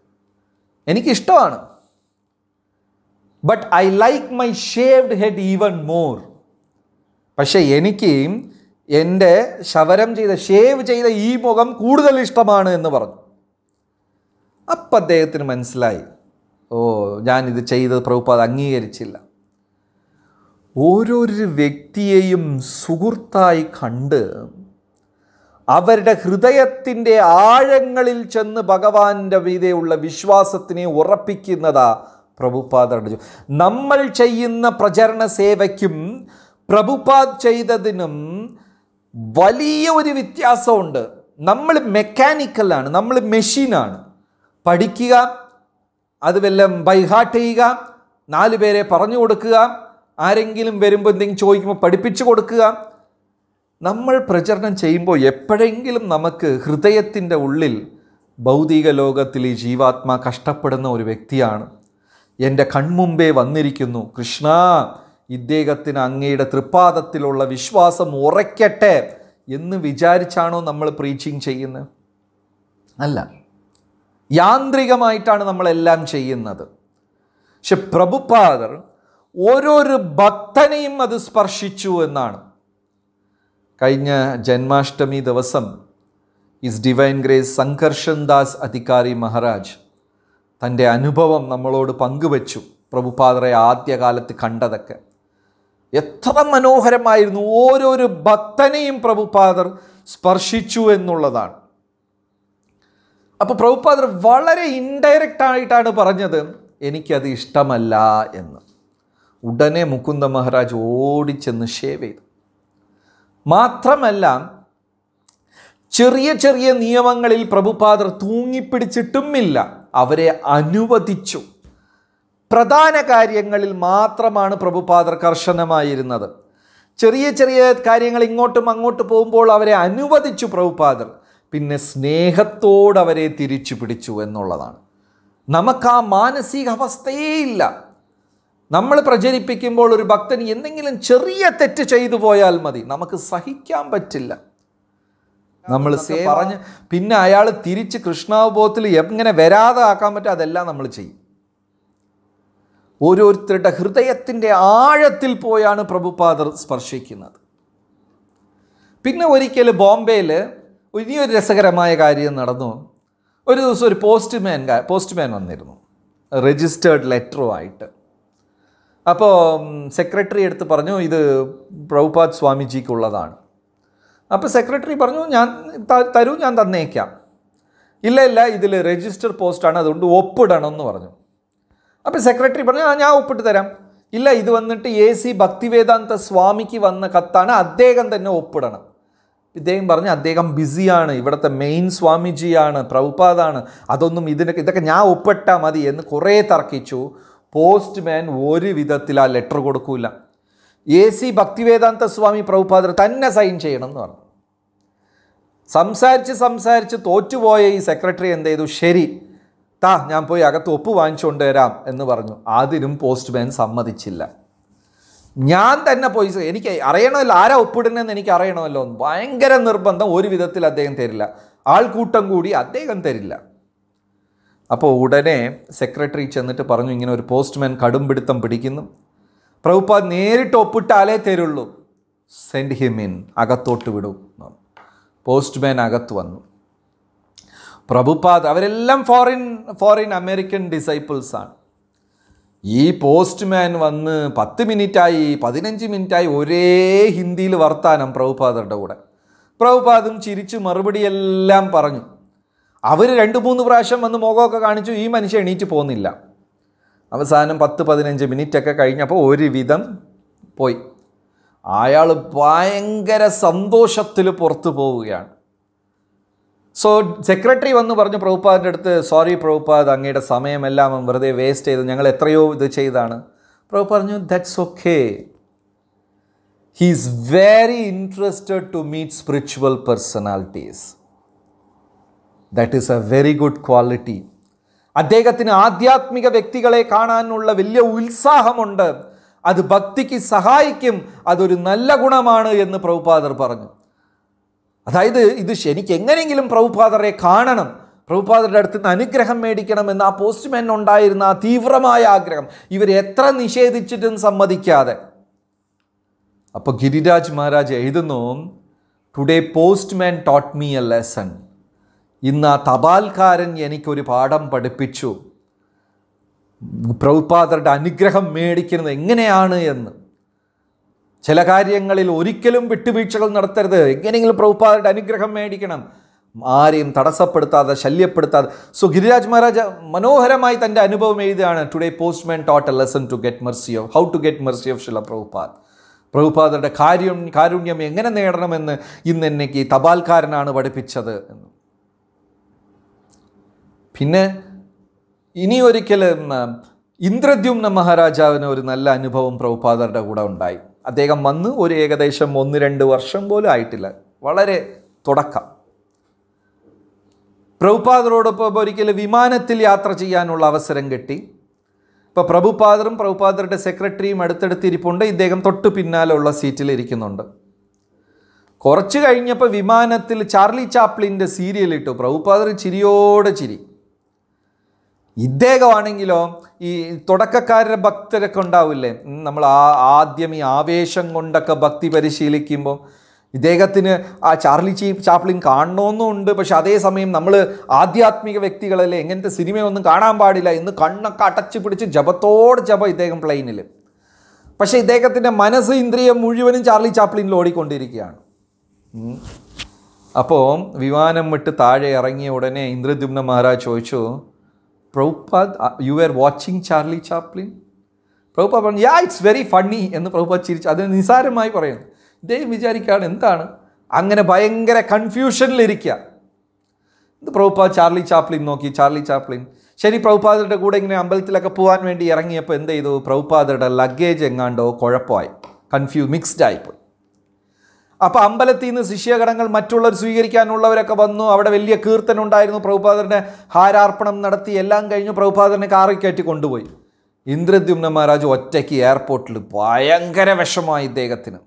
എനിക്കിഷ്ടമാണ് but I like my shaved head even more പക്ഷേ എനിക്ക് എൻ്റെ ശവരം ചെയ്ത ഷേവ് ചെയ്ത ഈ മുഖം കൂടുതൽ ഇഷ്ടമാണ് എന്ന് പറഞ്ഞു അപ്പം അദ്ദേഹത്തിന് മനസ്സിലായി ഓ ഞാനിത് ചെയ്തത് അത് അംഗീകരിച്ചില്ല ഓരോരു വ്യക്തിയെയും സുഹൃത്തായി കണ്ട് അവരുടെ ഹൃദയത്തിൻ്റെ ആഴങ്ങളിൽ ചെന്ന് ഭഗവാന്റെ മീതെയുള്ള വിശ്വാസത്തിനെ ഉറപ്പിക്കുന്നതാ പ്രഭുപാദ നമ്മൾ ചെയ്യുന്ന പ്രചരണ സേവയ്ക്കും പ്രഭുപാദ് ചെയ്തതിനും വലിയ ഒരു വ്യത്യാസമുണ്ട് നമ്മൾ മെക്കാനിക്കലാണ് നമ്മൾ മെഷീനാണ് പഠിക്കുക അത് വല്ല ബൈഹാട്ട് ചെയ്യുക നാല് പേരെ പറഞ്ഞു കൊടുക്കുക ആരെങ്കിലും വരുമ്പോൾ എന്തെങ്കിലും ചോദിക്കുമ്പോൾ പഠിപ്പിച്ചു കൊടുക്കുക നമ്മൾ പ്രചരണം ചെയ്യുമ്പോൾ എപ്പോഴെങ്കിലും നമുക്ക് ഹൃദയത്തിൻ്റെ ഉള്ളിൽ ഭൗതിക ലോകത്തിൽ ഈ ജീവാത്മാ കഷ്ടപ്പെടുന്ന ഒരു വ്യക്തിയാണ് എൻ്റെ കൺമുമ്പേ വന്നിരിക്കുന്നു കൃഷ്ണ ഇദ്ദേഹത്തിന് അങ്ങയുടെ തൃപ്പാദത്തിലുള്ള വിശ്വാസം ഉറയ്ക്കട്ടെ എന്ന് വിചാരിച്ചാണോ നമ്മൾ പ്രീച്ചിങ് ചെയ്യുന്നത് അല്ല യാന്ത്രികമായിട്ടാണ് നമ്മളെല്ലാം ചെയ്യുന്നത് പക്ഷെ പ്രഭുപാദർ ഓരോരു ഭക്തനെയും അത് സ്പർശിച്ചു എന്നാണ് കഴിഞ്ഞ ജന്മാഷ്ടമി ദിവസം his divine grace Sankarshan Das Adhikari Maharaj തൻ്റെ അനുഭവം നമ്മളോട് പങ്കുവച്ചു പ്രഭുപാദറെ ആദ്യകാലത്ത് കണ്ടതൊക്കെ എത്ര മനോഹരമായിരുന്നു ഓരോരു ഭക്തനെയും പ്രഭുപാദർ സ്പർശിച്ചു എന്നുള്ളതാണ് അപ്പോൾ പ്രഭുപാദർ വളരെ ഇൻഡയറക്റ്റ് ആയിട്ടാണ് പറഞ്ഞത് എനിക്കത് ഇഷ്ടമല്ല എന്ന് ഉടനെ മുകുന്ദ മഹാരാജ് ഓടിച്ചെന്ന് ഷേവ് ചെയ്തു മാത്രമല്ല ചെറിയ ചെറിയ നിയമങ്ങളിൽ പ്രഭുപാദർ തൂങ്ങിപ്പിടിച്ചിട്ടുമില്ല അവരെ അനുവദിച്ചു പ്രധാന കാര്യങ്ങളിൽ മാത്രമാണ് പ്രഭുപാദർ കർശനമായിരുന്നത് ചെറിയ ചെറിയ കാര്യങ്ങൾ ഇങ്ങോട്ടും അങ്ങോട്ട് പോകുമ്പോൾ അവരെ അനുവദിച്ചു പ്രഭുപാദർ പിന്നെ സ്നേഹത്തോടവരെ തിരിച്ചു പിടിച്ചു എന്നുള്ളതാണ് നമുക്ക് ആ മാനസിക അവസ്ഥയേ ഇല്ല നമ്മൾ പ്രചരിപ്പിക്കുമ്പോൾ ഒരു ഭക്തൻ എന്തെങ്കിലും ചെറിയ തെറ്റ് ചെയ്തു പോയാൽ മതി നമുക്ക് സഹിക്കാൻ പറ്റില്ല നമ്മൾ പറഞ്ഞ് പിന്നെ അയാൾ തിരിച്ച് കൃഷ്ണാവബോധത്തിൽ എങ്ങനെ വരാതെ ആക്കാൻ പറ്റും അതെല്ലാം നമ്മൾ ചെയ്യും ഓരോരുത്തരുടെ ഹൃദയത്തിൻ്റെ ആഴത്തിൽ പോയാണ് പ്രഭുപാദർ സ്പർശിക്കുന്നത് പിന്നെ ഒരിക്കൽ ബോംബെയിൽ ഇനിയൊരു രസകരമായ കാര്യം നടന്നു ഒരു ദിവസം ഒരു പോസ്റ്റ്മാൻ പോസ്റ്റ്മാൻ വന്നിരുന്നു രജിസ്റ്റേർഡ് ലെറ്ററുമായിട്ട് അപ്പോൾ സെക്രട്ടറി എടുത്ത് പറഞ്ഞു ഇത് പ്രഭുപാദ് സ്വാമിജിക്കുള്ളതാണ് അപ്പോൾ സെക്രട്ടറി പറഞ്ഞു ഞാൻ തരൂ ഞാൻ തന്നേക്കാം ഇല്ല ഇല്ല ഇതിൽ രജിസ്റ്റർ പോസ്റ്റാണ് അതുകൊണ്ട് ഒപ്പിടണം എന്ന് പറഞ്ഞു അപ്പോൾ സെക്രട്ടറി പറഞ്ഞു ആ ഞാൻ ഒപ്പിട്ട് തരാം ഇല്ല ഇത് വന്നിട്ട് എ സി ഭക്തിവേദാന്ത സ്വാമിക്ക് വന്ന കത്താണ് അദ്ദേഹം തന്നെ ഒപ്പിടണം ഇദ്ദേഹം പറഞ്ഞു അദ്ദേഹം ബിസിയാണ് ഇവിടുത്തെ മെയിൻ സ്വാമിജിയാണ് പ്രഭുപാദാണ് അതൊന്നും ഇതിനൊക്കെ ഇതൊക്കെ ഞാൻ ഒപ്പിട്ടാൽ മതി എന്ന് കുറേ തർക്കിച്ചു പോസ്റ്റ്മാൻ ഒരു വിധത്തിൽ ആ ലെറ്റർ കൊടുക്കൂല എ സി ഭക്തിവേദാന്ത സ്വാമി പ്രഭുപാദർ തന്നെ സൈൻ ചെയ്യണം എന്ന് പറഞ്ഞു സംസാരിച്ച് സംസാരിച്ച് തോറ്റുപോയ ഈ സെക്രട്ടറി എന്ത് ചെയ്തു ശരി താ ഞാൻ പോയി അകത്ത് ഒപ്പ് വാങ്ങിച്ചുകൊണ്ട് വരാം എന്ന് പറഞ്ഞു അതിനും പോസ്റ്റ്മാൻ സമ്മതിച്ചില്ല ഞാൻ തന്നെ പോയി എനിക്ക് അറിയണമല്ലോ ആരാ ഒപ്പിടണമെന്ന് എനിക്ക് അറിയണമല്ലോ ഭയങ്കര നിർബന്ധം ഒരു വിധത്തിൽ അദ്ദേഹം തരില്ല ആൾക്കൂട്ടം കൂടി അദ്ദേഹം തരില്ല അപ്പോൾ ഉടനെ സെക്രട്ടറി ചെന്നിട്ട് പറഞ്ഞു ഇങ്ങനെ ഒരു പോസ്റ്റ്മാൻ കടുംപിടുത്തം പിടിക്കുന്നു പ്രഭുപാദ് നേരിട്ട് ഒപ്പിട്ടാലേ തരുള്ളൂ സെൻഡ് ഹിം ഇൻ അകത്തോട്ട് വിടൂ പോസ്റ്റ്മാൻ അകത്ത് വന്നു പ്രഭുപാദ് അവരെല്ലാം ഫോറിൻ ഫോറിൻ അമേരിക്കൻ ഡിസൈപ്പിൾസാണ് ഈ പോസ്റ്റ്മാൻ വന്ന് പത്ത് മിനിറ്റായി പതിനഞ്ച് മിനിറ്റായി ഒരേ ഹിന്ദിയിൽ വർത്താനം പ്രഭുപാദരുടെ കൂടെ പ്രഭുപാദും ചിരിച്ച് മറുപടിയെല്ലാം പറഞ്ഞു അവർ രണ്ട് മൂന്ന് പ്രാവശ്യം വന്ന് മുഖമൊക്കെ കാണിച്ചു ഈ മനുഷ്യൻ എണീറ്റ് പോകുന്നില്ല അവസാനം പത്ത് പതിനഞ്ച് മിനിറ്റൊക്കെ കഴിഞ്ഞപ്പോൾ ഒരുവിധം പോയി അയാൾ ഭയങ്കര സന്തോഷത്തിൽ പുറത്തു പോവുകയാണ് സോ സെക്രട്ടറി വന്ന് പറഞ്ഞു പ്രഭുപാദിൻ്റെ അടുത്ത് സോറി പ്രഭുപാദ് അങ്ങയുടെ സമയമെല്ലാം വെറുതെ വേസ്റ്റ് ചെയ്തു ഞങ്ങൾ എത്രയോ ഇത് ചെയ്താണ് പ്രഭു പറഞ്ഞു that's okay he is very interested to meet spiritual personalities that is a very good quality അദ്ദേഹത്തിന് ആധ്യാത്മിക വ്യക്തികളെ കാണാനുള്ള വലിയ ഉത്സാഹമുണ്ട് അത് ഭക്തിക്ക് സഹായിക്കും അതൊരു നല്ല ഗുണമാണ് എന്ന് പ്രഭുപാദർ പറഞ്ഞു അതായത് ഇത് എനിക്ക് എങ്ങനെയെങ്കിലും പ്രഭുപാദറെ കാണണം പ്രഭുപാദരുടെ അടുത്ത് നിന്ന് അനുഗ്രഹം മേടിക്കണം എന്ന് ആ പോസ്റ്റ്മാൻ ഉണ്ടായിരുന്ന ആ തീവ്രമായ ആഗ്രഹം ഇവർ എത്ര നിഷേധിച്ചിട്ടും സമ്മതിക്കാതെ അപ്പോൾ ഗിരിരാജ് മഹാരാജ് എഴുതുന്നു today postman taught me a lesson ഇന്ന് ആ തപാൽക്കാരൻ എനിക്കൊരു പാഠം പഠിപ്പിച്ചു പ്രൗപാദരുടെ അനുഗ്രഹം മേടിക്കുന്നത് എങ്ങനെയാണ് എന്ന് ചില കാര്യങ്ങളിൽ ഒരിക്കലും വിട്ടുവീഴ്ചകൾ നടത്തരുത് എങ്ങനെയെങ്കിലും പ്രഭുപാദരുടെ അനുഗ്രഹം മേടിക്കണം ആരെയും തടസ്സപ്പെടുത്താതെ ശല്യപ്പെടുത്താതെ സോ ഗിരിരാജ് മഹാരാജ് മനോഹരമായി തൻ്റെ അനുഭവം എഴുതുകയാണ് today postman taught a lesson to get mercy of how to get mercy of Srila Prabhupad പ്രഭുപാദരുടെ കാര്യം കാരുണ്യം എങ്ങനെ നേടണമെന്ന് ഇന്ന് എനിക്ക് തപാൽക്കാരനാണ് പഠിപ്പിച്ചത് എന്ന് പിന്നെ ഇനി ഒരിക്കൽ ഇന്ദ്രദ്യുമ്ന മഹാരാജാവിന് ഒരു നല്ല അനുഭവം പ്രഭുപാദരുടെ കൂടെ ഉണ്ടായി അദ്ദേഹം വന്ന് ഒരു ഏകദേശം ഒന്ന് രണ്ട് വർഷം പോലും ആയിട്ടില്ല വളരെ തുടക്കം പ്രഭുപാദരോടൊപ്പം ഒരിക്കൽ വിമാനത്തിൽ യാത്ര ചെയ്യാനുള്ള അവസരം കിട്ടി ഇപ്പോൾ പ്രഭുപാദറും പ്രഭുപാദരുടെ സെക്രട്ടറിയും അടുത്തെടുത്തിരിപ്പുണ്ട് ഇദ്ദേഹം തൊട്ട് പിന്നാലെയുള്ള സീറ്റിൽ ഇരിക്കുന്നുണ്ട് കുറച്ച് കഴിഞ്ഞപ്പോൾ വിമാനത്തിൽ ചാർലി ചാപ്ലിൻ്റെ സീരിയൽ ഇട്ടു പ്രഭുപാദർ ചിരിയോടെ ചിരി ഇദ്ദേഹമാണെങ്കിലോ ഈ തുടക്കക്കാരുടെ ഭക്തരൊക്കെ ഉണ്ടാവില്ലേ നമ്മൾ ആ ആദ്യം ഈ ആവേശം കൊണ്ടൊക്കെ ഭക്തി പരിശീലിക്കുമ്പോൾ ഇദ്ദേഹത്തിന് ആ ചാർലി ചീ ചാപ്ലിൻ ഉണ്ട് പക്ഷെ അതേസമയം നമ്മൾ ആധ്യാത്മിക വ്യക്തികളല്ലേ എങ്ങനത്തെ സിനിമയൊന്നും കാണാൻ പാടില്ല എന്ന് കണ്ണൊക്കെ അടച്ചു പിടിച്ച് ജപത്തോട് ജപം ഇദ്ദേഹം പ്ലെയിനിൽ പക്ഷേ ഇദ്ദേഹത്തിൻ്റെ മനസ്സ് ഇന്ദ്രിയം മുഴുവനും ചാർലി ചാപ്ലിനിൽ ഓടിക്കൊണ്ടിരിക്കുകയാണ് അപ്പോൾ വിമാനം വിട്ട് താഴെ ഇറങ്ങിയ ഉടനെ ഇന്ദ്രദ്യുമ്ന മഹാരാജ് ചോദിച്ചു Prabhupad you are watching Charlie Chaplin Prabhupad പറഞ്ഞു യാ ഇറ്റ്സ് വെരി ഫണ്ണി എന്ന് പ്രഭുപാദ് ചിരിച്ചു അതിന് നിസാരമായി പറയുന്നു ഇദ്ദേഹം വിചാരിക്കുകയാണ് എന്താണ് അങ്ങനെ ഭയങ്കര കൺഫ്യൂഷനിലിരിക്കുക ഇത് പ്രഭുപാദ് ചാർലി ചാപ്ലിൻ നോക്കി ചാർലി ചാപ്ലിൻ ശരി പ്രഭുപാദരുടെ കൂടെ ഇങ്ങനെ അമ്പലത്തിലൊക്കെ പോകാൻ വേണ്ടി ഇറങ്ങിയപ്പോൾ എന്ത് ചെയ്തു പ്രഭുപാദരുടെ ലഗേജ് എങ്ങാണ്ടോ കുഴപ്പമായി കൺഫ്യൂ മിക്സ്ഡ് ആയിപ്പോയി അപ്പോൾ അമ്പലത്തിൽ നിന്ന് ശിഷ്യഗണങ്ങൾ മറ്റുള്ളവർ സ്വീകരിക്കാനുള്ളവരൊക്കെ വന്നു അവിടെ വലിയ ഉണ്ടായിരുന്നു പ്രഭുപാദരനെ ഹാരാർപ്പണം നടത്തി എല്ലാം കഴിഞ്ഞു പ്രഭുപാദരനെ കാറി കയറ്റി കൊണ്ടുപോയി ഇന്ദ്രദ്യുമ്ന മഹാരാജ് ഒറ്റയ്ക്ക് എയർപോർട്ടിൽ ഭയങ്കര വിഷമായി ഇദ്ദേഹത്തിന്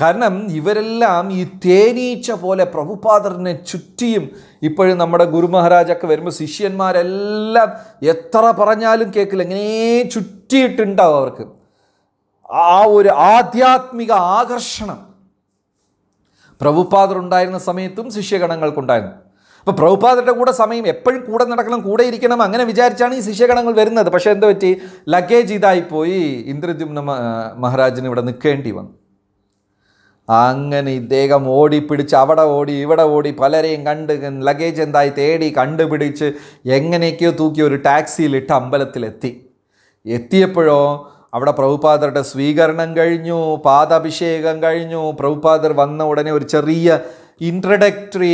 കാരണം ഇവരെല്ലാം ഈ തേനീച്ച പോലെ പ്രഭുപാദറിനെ ചുറ്റിയും ഇപ്പോഴും നമ്മുടെ ഗുരു മഹാരാജൊക്കെ വരുമ്പോൾ ശിഷ്യന്മാരെല്ലാം എത്ര പറഞ്ഞാലും കേൾക്കില്ല ഇങ്ങനെ ചുറ്റിയിട്ടുണ്ടാവും അവർക്ക് ആ ഒരു ആധ്യാത്മിക ആകർഷണം പ്രഭുപാദർ ഉണ്ടായിരുന്ന സമയത്തും ശിഷ്യഗണങ്ങൾക്കുണ്ടായിരുന്നു അപ്പോൾ പ്രഭുപാദരുടെ കൂടെ സമയം എപ്പോഴും കൂടെ നടക്കണം കൂടെ ഇരിക്കണം അങ്ങനെ വിചാരിച്ചാണ് ഈ ശിഷ്യഗണങ്ങൾ വരുന്നത് പക്ഷേ എന്താ പറ്റി ലഗേജ് ഇതായിപ്പോയി ഇന്ദ്രദ്യുമ്ന മഹാരാജിന് ഇവിടെ നിൽക്കേണ്ടി വന്നു അങ്ങനെ ഇദ്ദേഹം ഓടിപ്പിടിച്ച് അവിടെ ഓടി ഇവിടെ ഓടി പലരെയും കണ്ട് ലഗേജ് എന്തായി തേടി കണ്ടുപിടിച്ച് എങ്ങനെയൊക്കെയോ തൂക്കി ഒരു ടാക്സിയിലിട്ട് അമ്പലത്തിലെത്തി എത്തിയപ്പോഴോ അവിടെ പ്രഭുപാദരുടെ സ്വീകരണം കഴിഞ്ഞു പാദാഭിഷേകം കഴിഞ്ഞു പ്രഭുപാദർ വന്ന ഉടനെ ഒരു ചെറിയ ഇൻട്രഡക്ടറി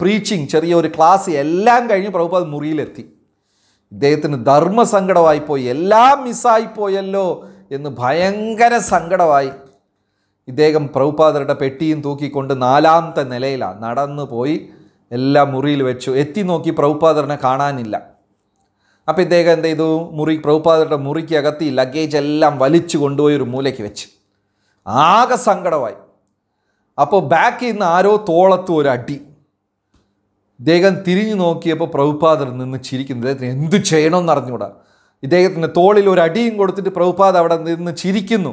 പ്രീച്ചിങ് ചെറിയ ഒരു ക്ലാസ് എല്ലാം കഴിഞ്ഞ് പ്രഭുപാദ് മുറിയിലെത്തി ഇദ്ദേഹത്തിന് ധർമ്മസങ്കടമായിപ്പോയി എല്ലാം മിസ്സായിപ്പോയല്ലോ എന്ന് ഭയങ്കര സങ്കടമായി ഇദ്ദേഹം പ്രഭുപാദരുടെ പെട്ടിയും തൂക്കിക്കൊണ്ട് നാലാമത്തെ നിലയിലാണ് നടന്നു പോയി എല്ലാം മുറിയിൽ വെച്ചു എത്തി നോക്കി പ്രഭുപാദറിനെ കാണാനില്ല അപ്പോൾ ഇദ്ദേഹം എന്ത് ചെയ്തു മുറി പ്രഭുപാദയുടെ മുറിക്ക് അകത്ത് ലഗേജ് എല്ലാം വലിച്ചു കൊണ്ടുപോയി ഒരു മൂലയ്ക്ക് വെച്ച് ആകെ സങ്കടമായി അപ്പോൾ ബാക്കിൽ നിന്ന് ആരോ തോളത്തും ഒരു അടി ഇദ്ദേഹം തിരിഞ്ഞു നോക്കിയപ്പോൾ പ്രഭുപാദർ നിന്ന് ചിരിക്കുന്നു ഇദ്ദേഹത്തിന് എന്ത് ചെയ്യണമെന്ന് അറിഞ്ഞുകൂടാ ഇദ്ദേഹത്തിന് തോളിൽ ഒരു അടിയും കൊടുത്തിട്ട് പ്രഭുപാദ് അവിടെ നിന്ന് ചിരിക്കുന്നു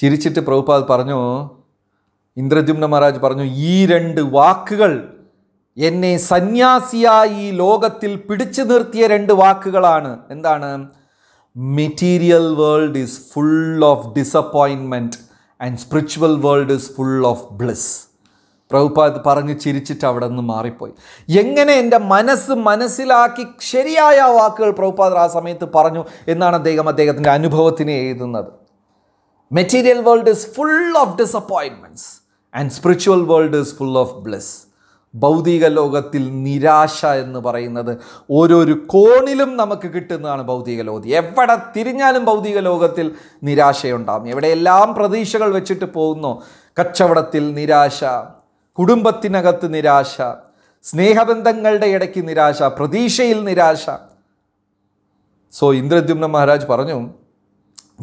ചിരിച്ചിട്ട് പ്രഭുപാദ് പറഞ്ഞു ഇന്ദ്രദ്യുമ്ന മഹാരാജ് പറഞ്ഞു ഈ രണ്ട് വാക്കുകൾ എന്നെ സന്യാസിയായി ലോകത്തിൽ പിടിച്ചു നിർത്തിയ രണ്ട് വാക്കുകളാണ് എന്താണ് material world is full of disappointment and spiritual world is full of bliss Prabhupad പറഞ്ഞ് ചിരിച്ചിട്ട് അവിടെ നിന്ന് മാറിപ്പോയി എങ്ങനെ എൻ്റെ മനസ്സ് മനസ്സിലാക്കി ശരിയായ വാക്കുകൾ പ്രഭുപാദർ ആ സമയത്ത് പറഞ്ഞു എന്നാണ് അദ്ദേഹം അദ്ദേഹത്തിൻ്റെ അനുഭവത്തിന് എഴുതുന്നത് material world is full of disappointments and spiritual world is full of bliss ഭൗതിക ലോകത്തിൽ നിരാശ എന്ന് പറയുന്നത് ഓരോരു കോണിലും നമുക്ക് കിട്ടുന്നതാണ് ഭൗതിക ലോകത്തിൽ എവിടെ തിരിഞ്ഞാലും ഭൗതിക ലോകത്തിൽ നിരാശയുണ്ടാകും എവിടെയെല്ലാം പ്രതീക്ഷകൾ വെച്ചിട്ട് പോകുന്നു കച്ചവടത്തിൽ നിരാശ കുടുംബത്തിനകത്ത് നിരാശ സ്നേഹബന്ധങ്ങളുടെ ഇടയ്ക്ക് നിരാശ പ്രതീക്ഷയിൽ നിരാശ സോ ഇന്ദ്രദ്യുമ്ന മഹാരാജ് പറഞ്ഞു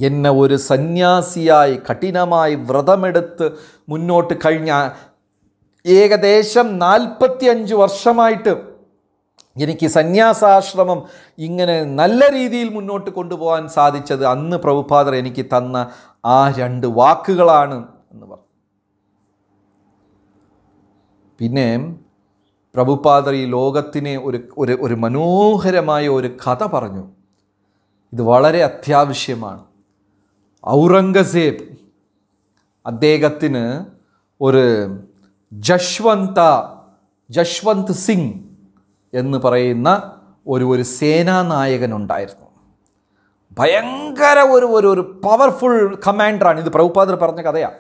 എന്നെ ഒരു സന്യാസിയായി കഠിനമായി വ്രതമെടുത്ത് മുന്നോട്ട് കഴിഞ്ഞ ഏകദേശം നാൽപ്പത്തി അഞ്ച് വർഷമായിട്ട് എനിക്ക് സന്യാസാശ്രമം ഇങ്ങനെ നല്ല രീതിയിൽ മുന്നോട്ട് കൊണ്ടുപോകാൻ സാധിച്ചത് അന്ന് പ്രഭുപാദർ എനിക്ക് തന്ന ആ രണ്ട് വാക്കുകളാണ് എന്ന് പറഞ്ഞു പിന്നെ പ്രഭുപാദർ ഈ ലോകത്തിനെ ഒരു ഒരു ഒരു മനോഹരമായ ഒരു കഥ പറഞ്ഞു ഇത് വളരെ അത്യാവശ്യമാണ് ഔറംഗസേബ് അദ്ദേഹത്തിന് ഒരു ജഷ്വന്ത ജഷ്വന്ത് സിംഗ് എന്ന് പറയുന്ന ഒരു ഒരു സേനാനായകനുണ്ടായിരുന്നു ഭയങ്കര ഒരു ഒരു ഒരു പവർഫുൾ കമാൻഡറാണ് ഇത് പ്രഭുപാദർ പറഞ്ഞ കഥയാണ്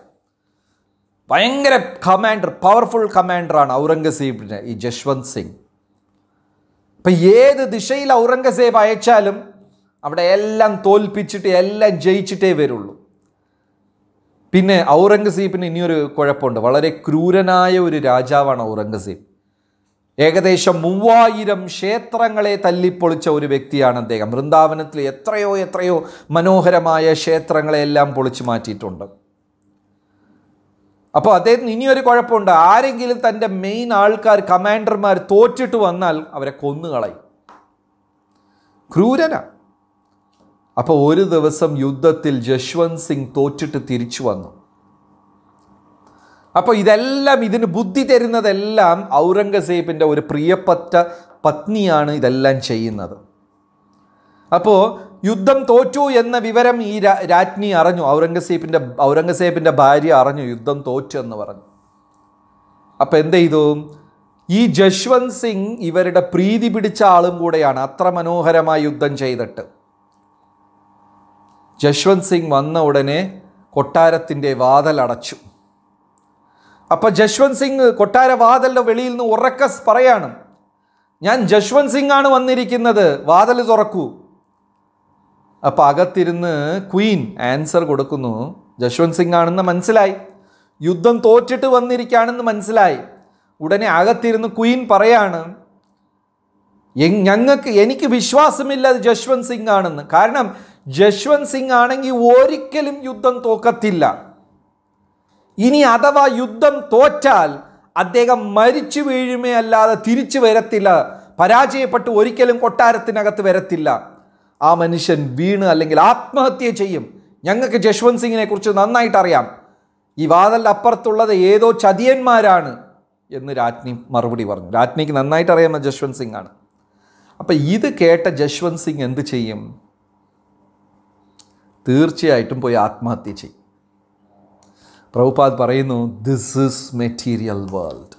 ഭയങ്കര കമാൻഡർ പവർഫുൾ കമാൻഡറാണ് ഔറംഗസേബിന് ഈ ജഷ്വന്ത് സിംഗ് ഇപ്പം ഏത് ദിശയിൽ ഔറംഗസേബ് അയച്ചാലും അവിടെ എല്ലാം തോൽപ്പിച്ചിട്ട് എല്ലാം ജയിച്ചിട്ടേ വരുള്ളൂ പിന്നെ ഔറംഗസീബിന് ഇനിയൊരു കുഴപ്പമുണ്ട് വളരെ ക്രൂരനായ ഒരു രാജാവാണ് ഔറംഗസീബ് ഏകദേശം മൂവായിരം ക്ഷേത്രങ്ങളെ തല്ലിപ്പൊളിച്ച ഒരു വ്യക്തിയാണ് അദ്ദേഹം വൃന്ദാവനത്തിൽ എത്രയോ എത്രയോ മനോഹരമായ ക്ഷേത്രങ്ങളെയെല്ലാം പൊളിച്ചു മാറ്റിയിട്ടുണ്ട് അപ്പോൾ അദ്ദേഹത്തിന് ഇനിയൊരു കുഴപ്പമുണ്ട് ആരെങ്കിലും തൻ്റെ മെയിൻ ആൾക്കാർ കമാൻഡർമാർ തോറ്റിട്ട് വന്നാൽ അവരെ കൊന്നുകളയും ക്രൂരനാണ് അപ്പോൾ ഒരു ദിവസം യുദ്ധത്തിൽ ജശ്വന്ത് സിംഗ് തോറ്റിട്ട് തിരിച്ചു വന്നു അപ്പോൾ ഇതെല്ലാം ഇതിന് ബുദ്ധി തരുന്നതെല്ലാം ഔറംഗസേബിൻ്റെ ഒരു പ്രിയപ്പെട്ട പത്നിയാണ് ഇതെല്ലാം ചെയ്യുന്നത് അപ്പോൾ യുദ്ധം തോറ്റു എന്ന വിവരം ഈ രാജ്ഞി അറിഞ്ഞു ഔറംഗസേബിൻ്റെ ഔറംഗസേബിൻ്റെ ഭാര്യ അറിഞ്ഞു യുദ്ധം തോറ്റു എന്ന് പറഞ്ഞു അപ്പോൾ എന്ത് ചെയ്തു ഈ ജശ്വന്ത് സിംഗ് ഇവരുടെ പ്രീതി പിടിച്ച ആളും കൂടെയാണ് അത്ര മനോഹരമായ യുദ്ധം ചെയ്തിട്ട് ജശ്വന്ത് സിംഗ് വന്ന ഉടനെ കൊട്ടാരത്തിൻ്റെ വാതലടച്ചു അപ്പം ജശ്വന്ത് സിംഗ് കൊട്ടാര വാതലിൻ്റെ വെളിയിൽ നിന്ന് ഉറക്ക പറയാണ് ഞാൻ ജശ്വന്ത് സിംഗ് ആണ് വന്നിരിക്കുന്നത് വാതൽ തുറക്കൂ അപ്പം അകത്തിരുന്ന് ക്വീൻ ആൻസർ കൊടുക്കുന്നു ജശ്വന്ത് സിംഗ് ആണെന്ന് മനസ്സിലായി യുദ്ധം തോറ്റിട്ട് വന്നിരിക്കുകയാണെന്ന് മനസ്സിലായി ഉടനെ അകത്തിരുന്ന് ക്വീൻ പറയാണ് ഞങ്ങൾക്ക് എനിക്ക് വിശ്വാസമില്ല അത് ജശ്വന്ത് സിംഗ് ആണെന്ന് കാരണം ജശ്വന്ത് സിംഗ് ആണെങ്കിൽ ഒരിക്കലും യുദ്ധം തോക്കത്തില്ല ഇനി അഥവാ യുദ്ധം തോറ്റാൽ അദ്ദേഹം മരിച്ചു വീഴുമേ അല്ലാതെ തിരിച്ചു വരത്തില്ല പരാജയപ്പെട്ട് ഒരിക്കലും കൊട്ടാരത്തിനകത്ത് വരത്തില്ല ആ മനുഷ്യൻ വീണ് അല്ലെങ്കിൽ ആത്മഹത്യ ചെയ്യും ഞങ്ങൾക്ക് ജശ്വന്ത് സിംഗിനെ കുറിച്ച് നന്നായിട്ട് അറിയാം ഈ വാതലിൻ്റെ അപ്പുറത്തുള്ളത് ഏതോ ചതിയന്മാരാണ് എന്ന് രാജ്ഞി മറുപടി പറഞ്ഞു രാജ്ഞിക്ക് നന്നായിട്ട് അറിയാവുന്ന ജശ്വന്ത് സിംഗ് ആണ് അപ്പോൾ ഇത് കേട്ട ജശ്വന്ത് സിംഗ് എന്ത് ചെയ്യും തീർച്ചയായിട്ടും പോയി ആത്മഹത്യ ചെയ്യും പ്രഭുപാദ് പറയുന്നു ദിസ് ഇസ് മെറ്റീരിയൽ വേൾഡ്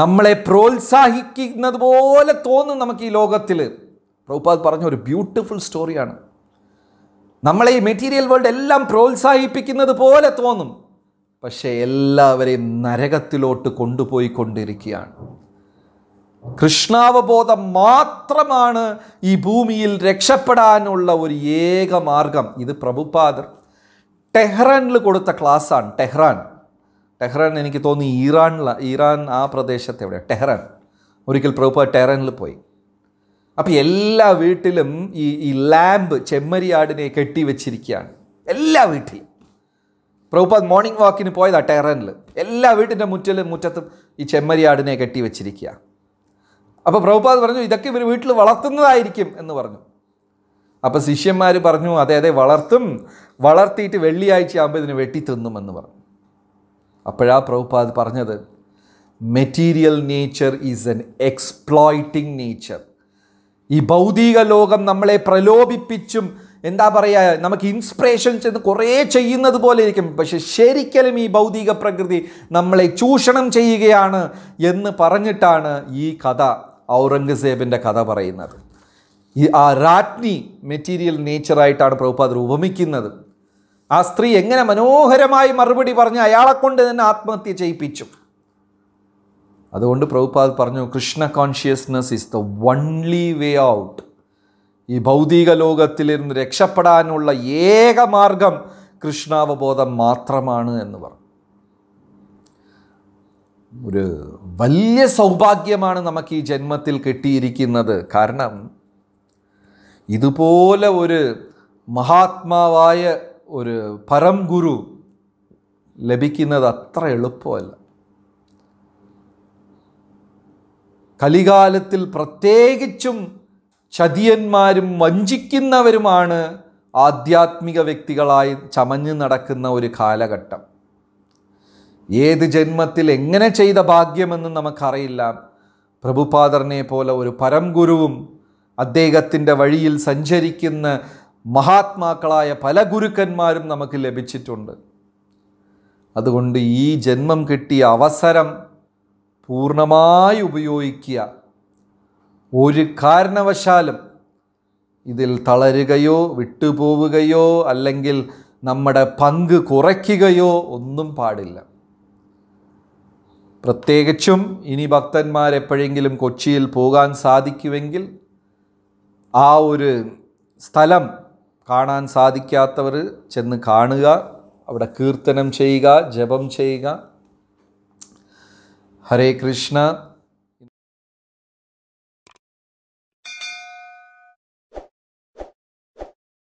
നമ്മളെ പ്രോത്സാഹിക്കുന്നത് പോലെ തോന്നും നമുക്ക് ഈ ലോകത്തിൽ പ്രഭുപാദ് പറഞ്ഞ ഒരു ബ്യൂട്ടിഫുൾ സ്റ്റോറിയാണ് നമ്മളെ ഈ മെറ്റീരിയൽ വേൾഡ് എല്ലാം പ്രോത്സാഹിപ്പിക്കുന്നത് പോലെ തോന്നും പക്ഷേ എല്ലാവരെയും നരകത്തിലോട്ട് കൊണ്ടുപോയി കൊണ്ടിരിക്കുകയാണ് കൃഷ്ണാവബോധം മാത്രമാണ് ഈ ഭൂമിയിൽ രക്ഷപ്പെടാനുള്ള ഒരു ഏക മാർഗം ഇത് പ്രഭുപാദർ ടെഹ്റാനിൽ കൊടുത്ത ക്ലാസ്സാണ് ടെഹ്റാൻ ടെഹ്റാൻ എനിക്ക് തോന്നി ഈറാനില ഇറാൻ ആ പ്രദേശത്ത് എവിടെ ടെഹ്റാൻ ഒരിക്കൽ പ്രഭുപാദ് ടെഹ്റാനിൽ പോയി അപ്പോൾ എല്ലാ വീട്ടിലും ഈ ഈ ലാമ്പ് ചെമ്മരിയാടിനെ കെട്ടി വെച്ചിരിക്കുകയാണ് എല്ലാ വീട്ടിലും പ്രഭുപാദ് മോർണിംഗ് വാക്കിന് പോയതാണ് ടെഹ്റാനിൽ എല്ലാ വീട്ടിൻ്റെ മുറ്റിലും മുറ്റത്തും ഈ ചെമ്മരിയാടിനെ കെട്ടി വെച്ചിരിക്കുകയാണ് അപ്പോൾ പ്രഭുപാദ് പറഞ്ഞു ഇതൊക്കെ ഇവർ വീട്ടിൽ വളർത്തുന്നതായിരിക്കും എന്ന് പറഞ്ഞു അപ്പോൾ ശിഷ്യന്മാർ പറഞ്ഞു അതെ അതെ വളർത്തും വളർത്തിയിട്ട് വെള്ളിയാഴ്ച ആകുമ്പോൾ ഇതിന് എന്ന് പറഞ്ഞു അപ്പോഴാ പ്രഭുപാദ് പറഞ്ഞത് material nature is an exploiting nature ഈ ഭൗതിക ലോകം നമ്മളെ പ്രലോഭിപ്പിച്ചും എന്താ പറയുക നമുക്ക് ഇൻസ്പിറേഷൻ ചെന്ന് കുറേ ചെയ്യുന്നത് പോലെ ഇരിക്കും പക്ഷെ ശരിക്കലും ഈ ഭൗതിക പ്രകൃതി നമ്മളെ ചൂഷണം ചെയ്യുകയാണ് എന്ന് പറഞ്ഞിട്ടാണ് ഈ കഥ ഔറംഗസേബിൻ്റെ കഥ പറയുന്നത് ഈ ആ രാജ്ഞി മെറ്റീരിയൽ നേച്ചറായിട്ടാണ് പ്രഭുപാദർ ഉപമിക്കുന്നത് ആ സ്ത്രീ എങ്ങനെ മനോഹരമായി മറുപടി പറഞ്ഞ് അയാളെ കൊണ്ട് തന്നെ ആത്മഹത്യ ചെയ്യിപ്പിച്ചു അതുകൊണ്ട് പ്രഭുപാദ് പറഞ്ഞു Krishna consciousness is the only way out ഈ ഭൗതിക ലോകത്തിൽ നിന്ന് രക്ഷപ്പെടാനുള്ള ഏക മാർഗം കൃഷ്ണാവബോധം മാത്രമാണ് എന്ന് പറഞ്ഞു ഒരു വലിയ സൗഭാഗ്യമാണ് നമുക്ക് ഈ ജന്മത്തിൽ കിട്ടിയിരിക്കുന്നത് കാരണം ഇതുപോലെ ഒരു മഹാത്മാവായ ഒരു പരം ഗുരു ലഭിക്കുന്നത് അത്ര എളുപ്പമല്ല കലികാലത്തിൽ പ്രത്യേകിച്ചും ചതിയന്മാരും വഞ്ചിക്കുന്നവരുമാണ് ആധ്യാത്മിക വ്യക്തികളായി ചമഞ്ഞു നടക്കുന്ന ഒരു കാലഘട്ടം ഏത് ജന്മത്തിൽ എങ്ങനെ ചെയ്ത ഭാഗ്യമെന്നും നമുക്കറിയില്ല പ്രഭുപാദറിനെ പോലെ ഒരു പരംഗുരുവും അദ്ദേഹത്തിൻ്റെ വഴിയിൽ സഞ്ചരിക്കുന്ന മഹാത്മാക്കളായ പല ഗുരുക്കന്മാരും നമുക്ക് ലഭിച്ചിട്ടുണ്ട് അതുകൊണ്ട് ഈ ജന്മം കിട്ടിയ അവസരം പൂർണ്ണമായി ഉപയോഗിക്കുക ഒരു കാരണവശാലും ഇതിൽ തളരുകയോ വിട്ടുപോവുകയോ അല്ലെങ്കിൽ നമ്മുടെ പങ്ക് കുറയ്ക്കുകയോ ഒന്നും പാടില്ല പ്രത്യേകിച്ചും ഇനി ഭക്തന്മാരെപ്പോഴെങ്കിലും കൊച്ചിയിൽ പോകാൻ സാധിക്കുമെങ്കിൽ ആ ഒരു സ്ഥലം കാണാൻ സാധിക്കാത്തവർ ചെന്ന് കാണുക അവിടെ കീർത്തനം ചെയ്യുക ജപം ചെയ്യുക ഹരേ കൃഷ്ണ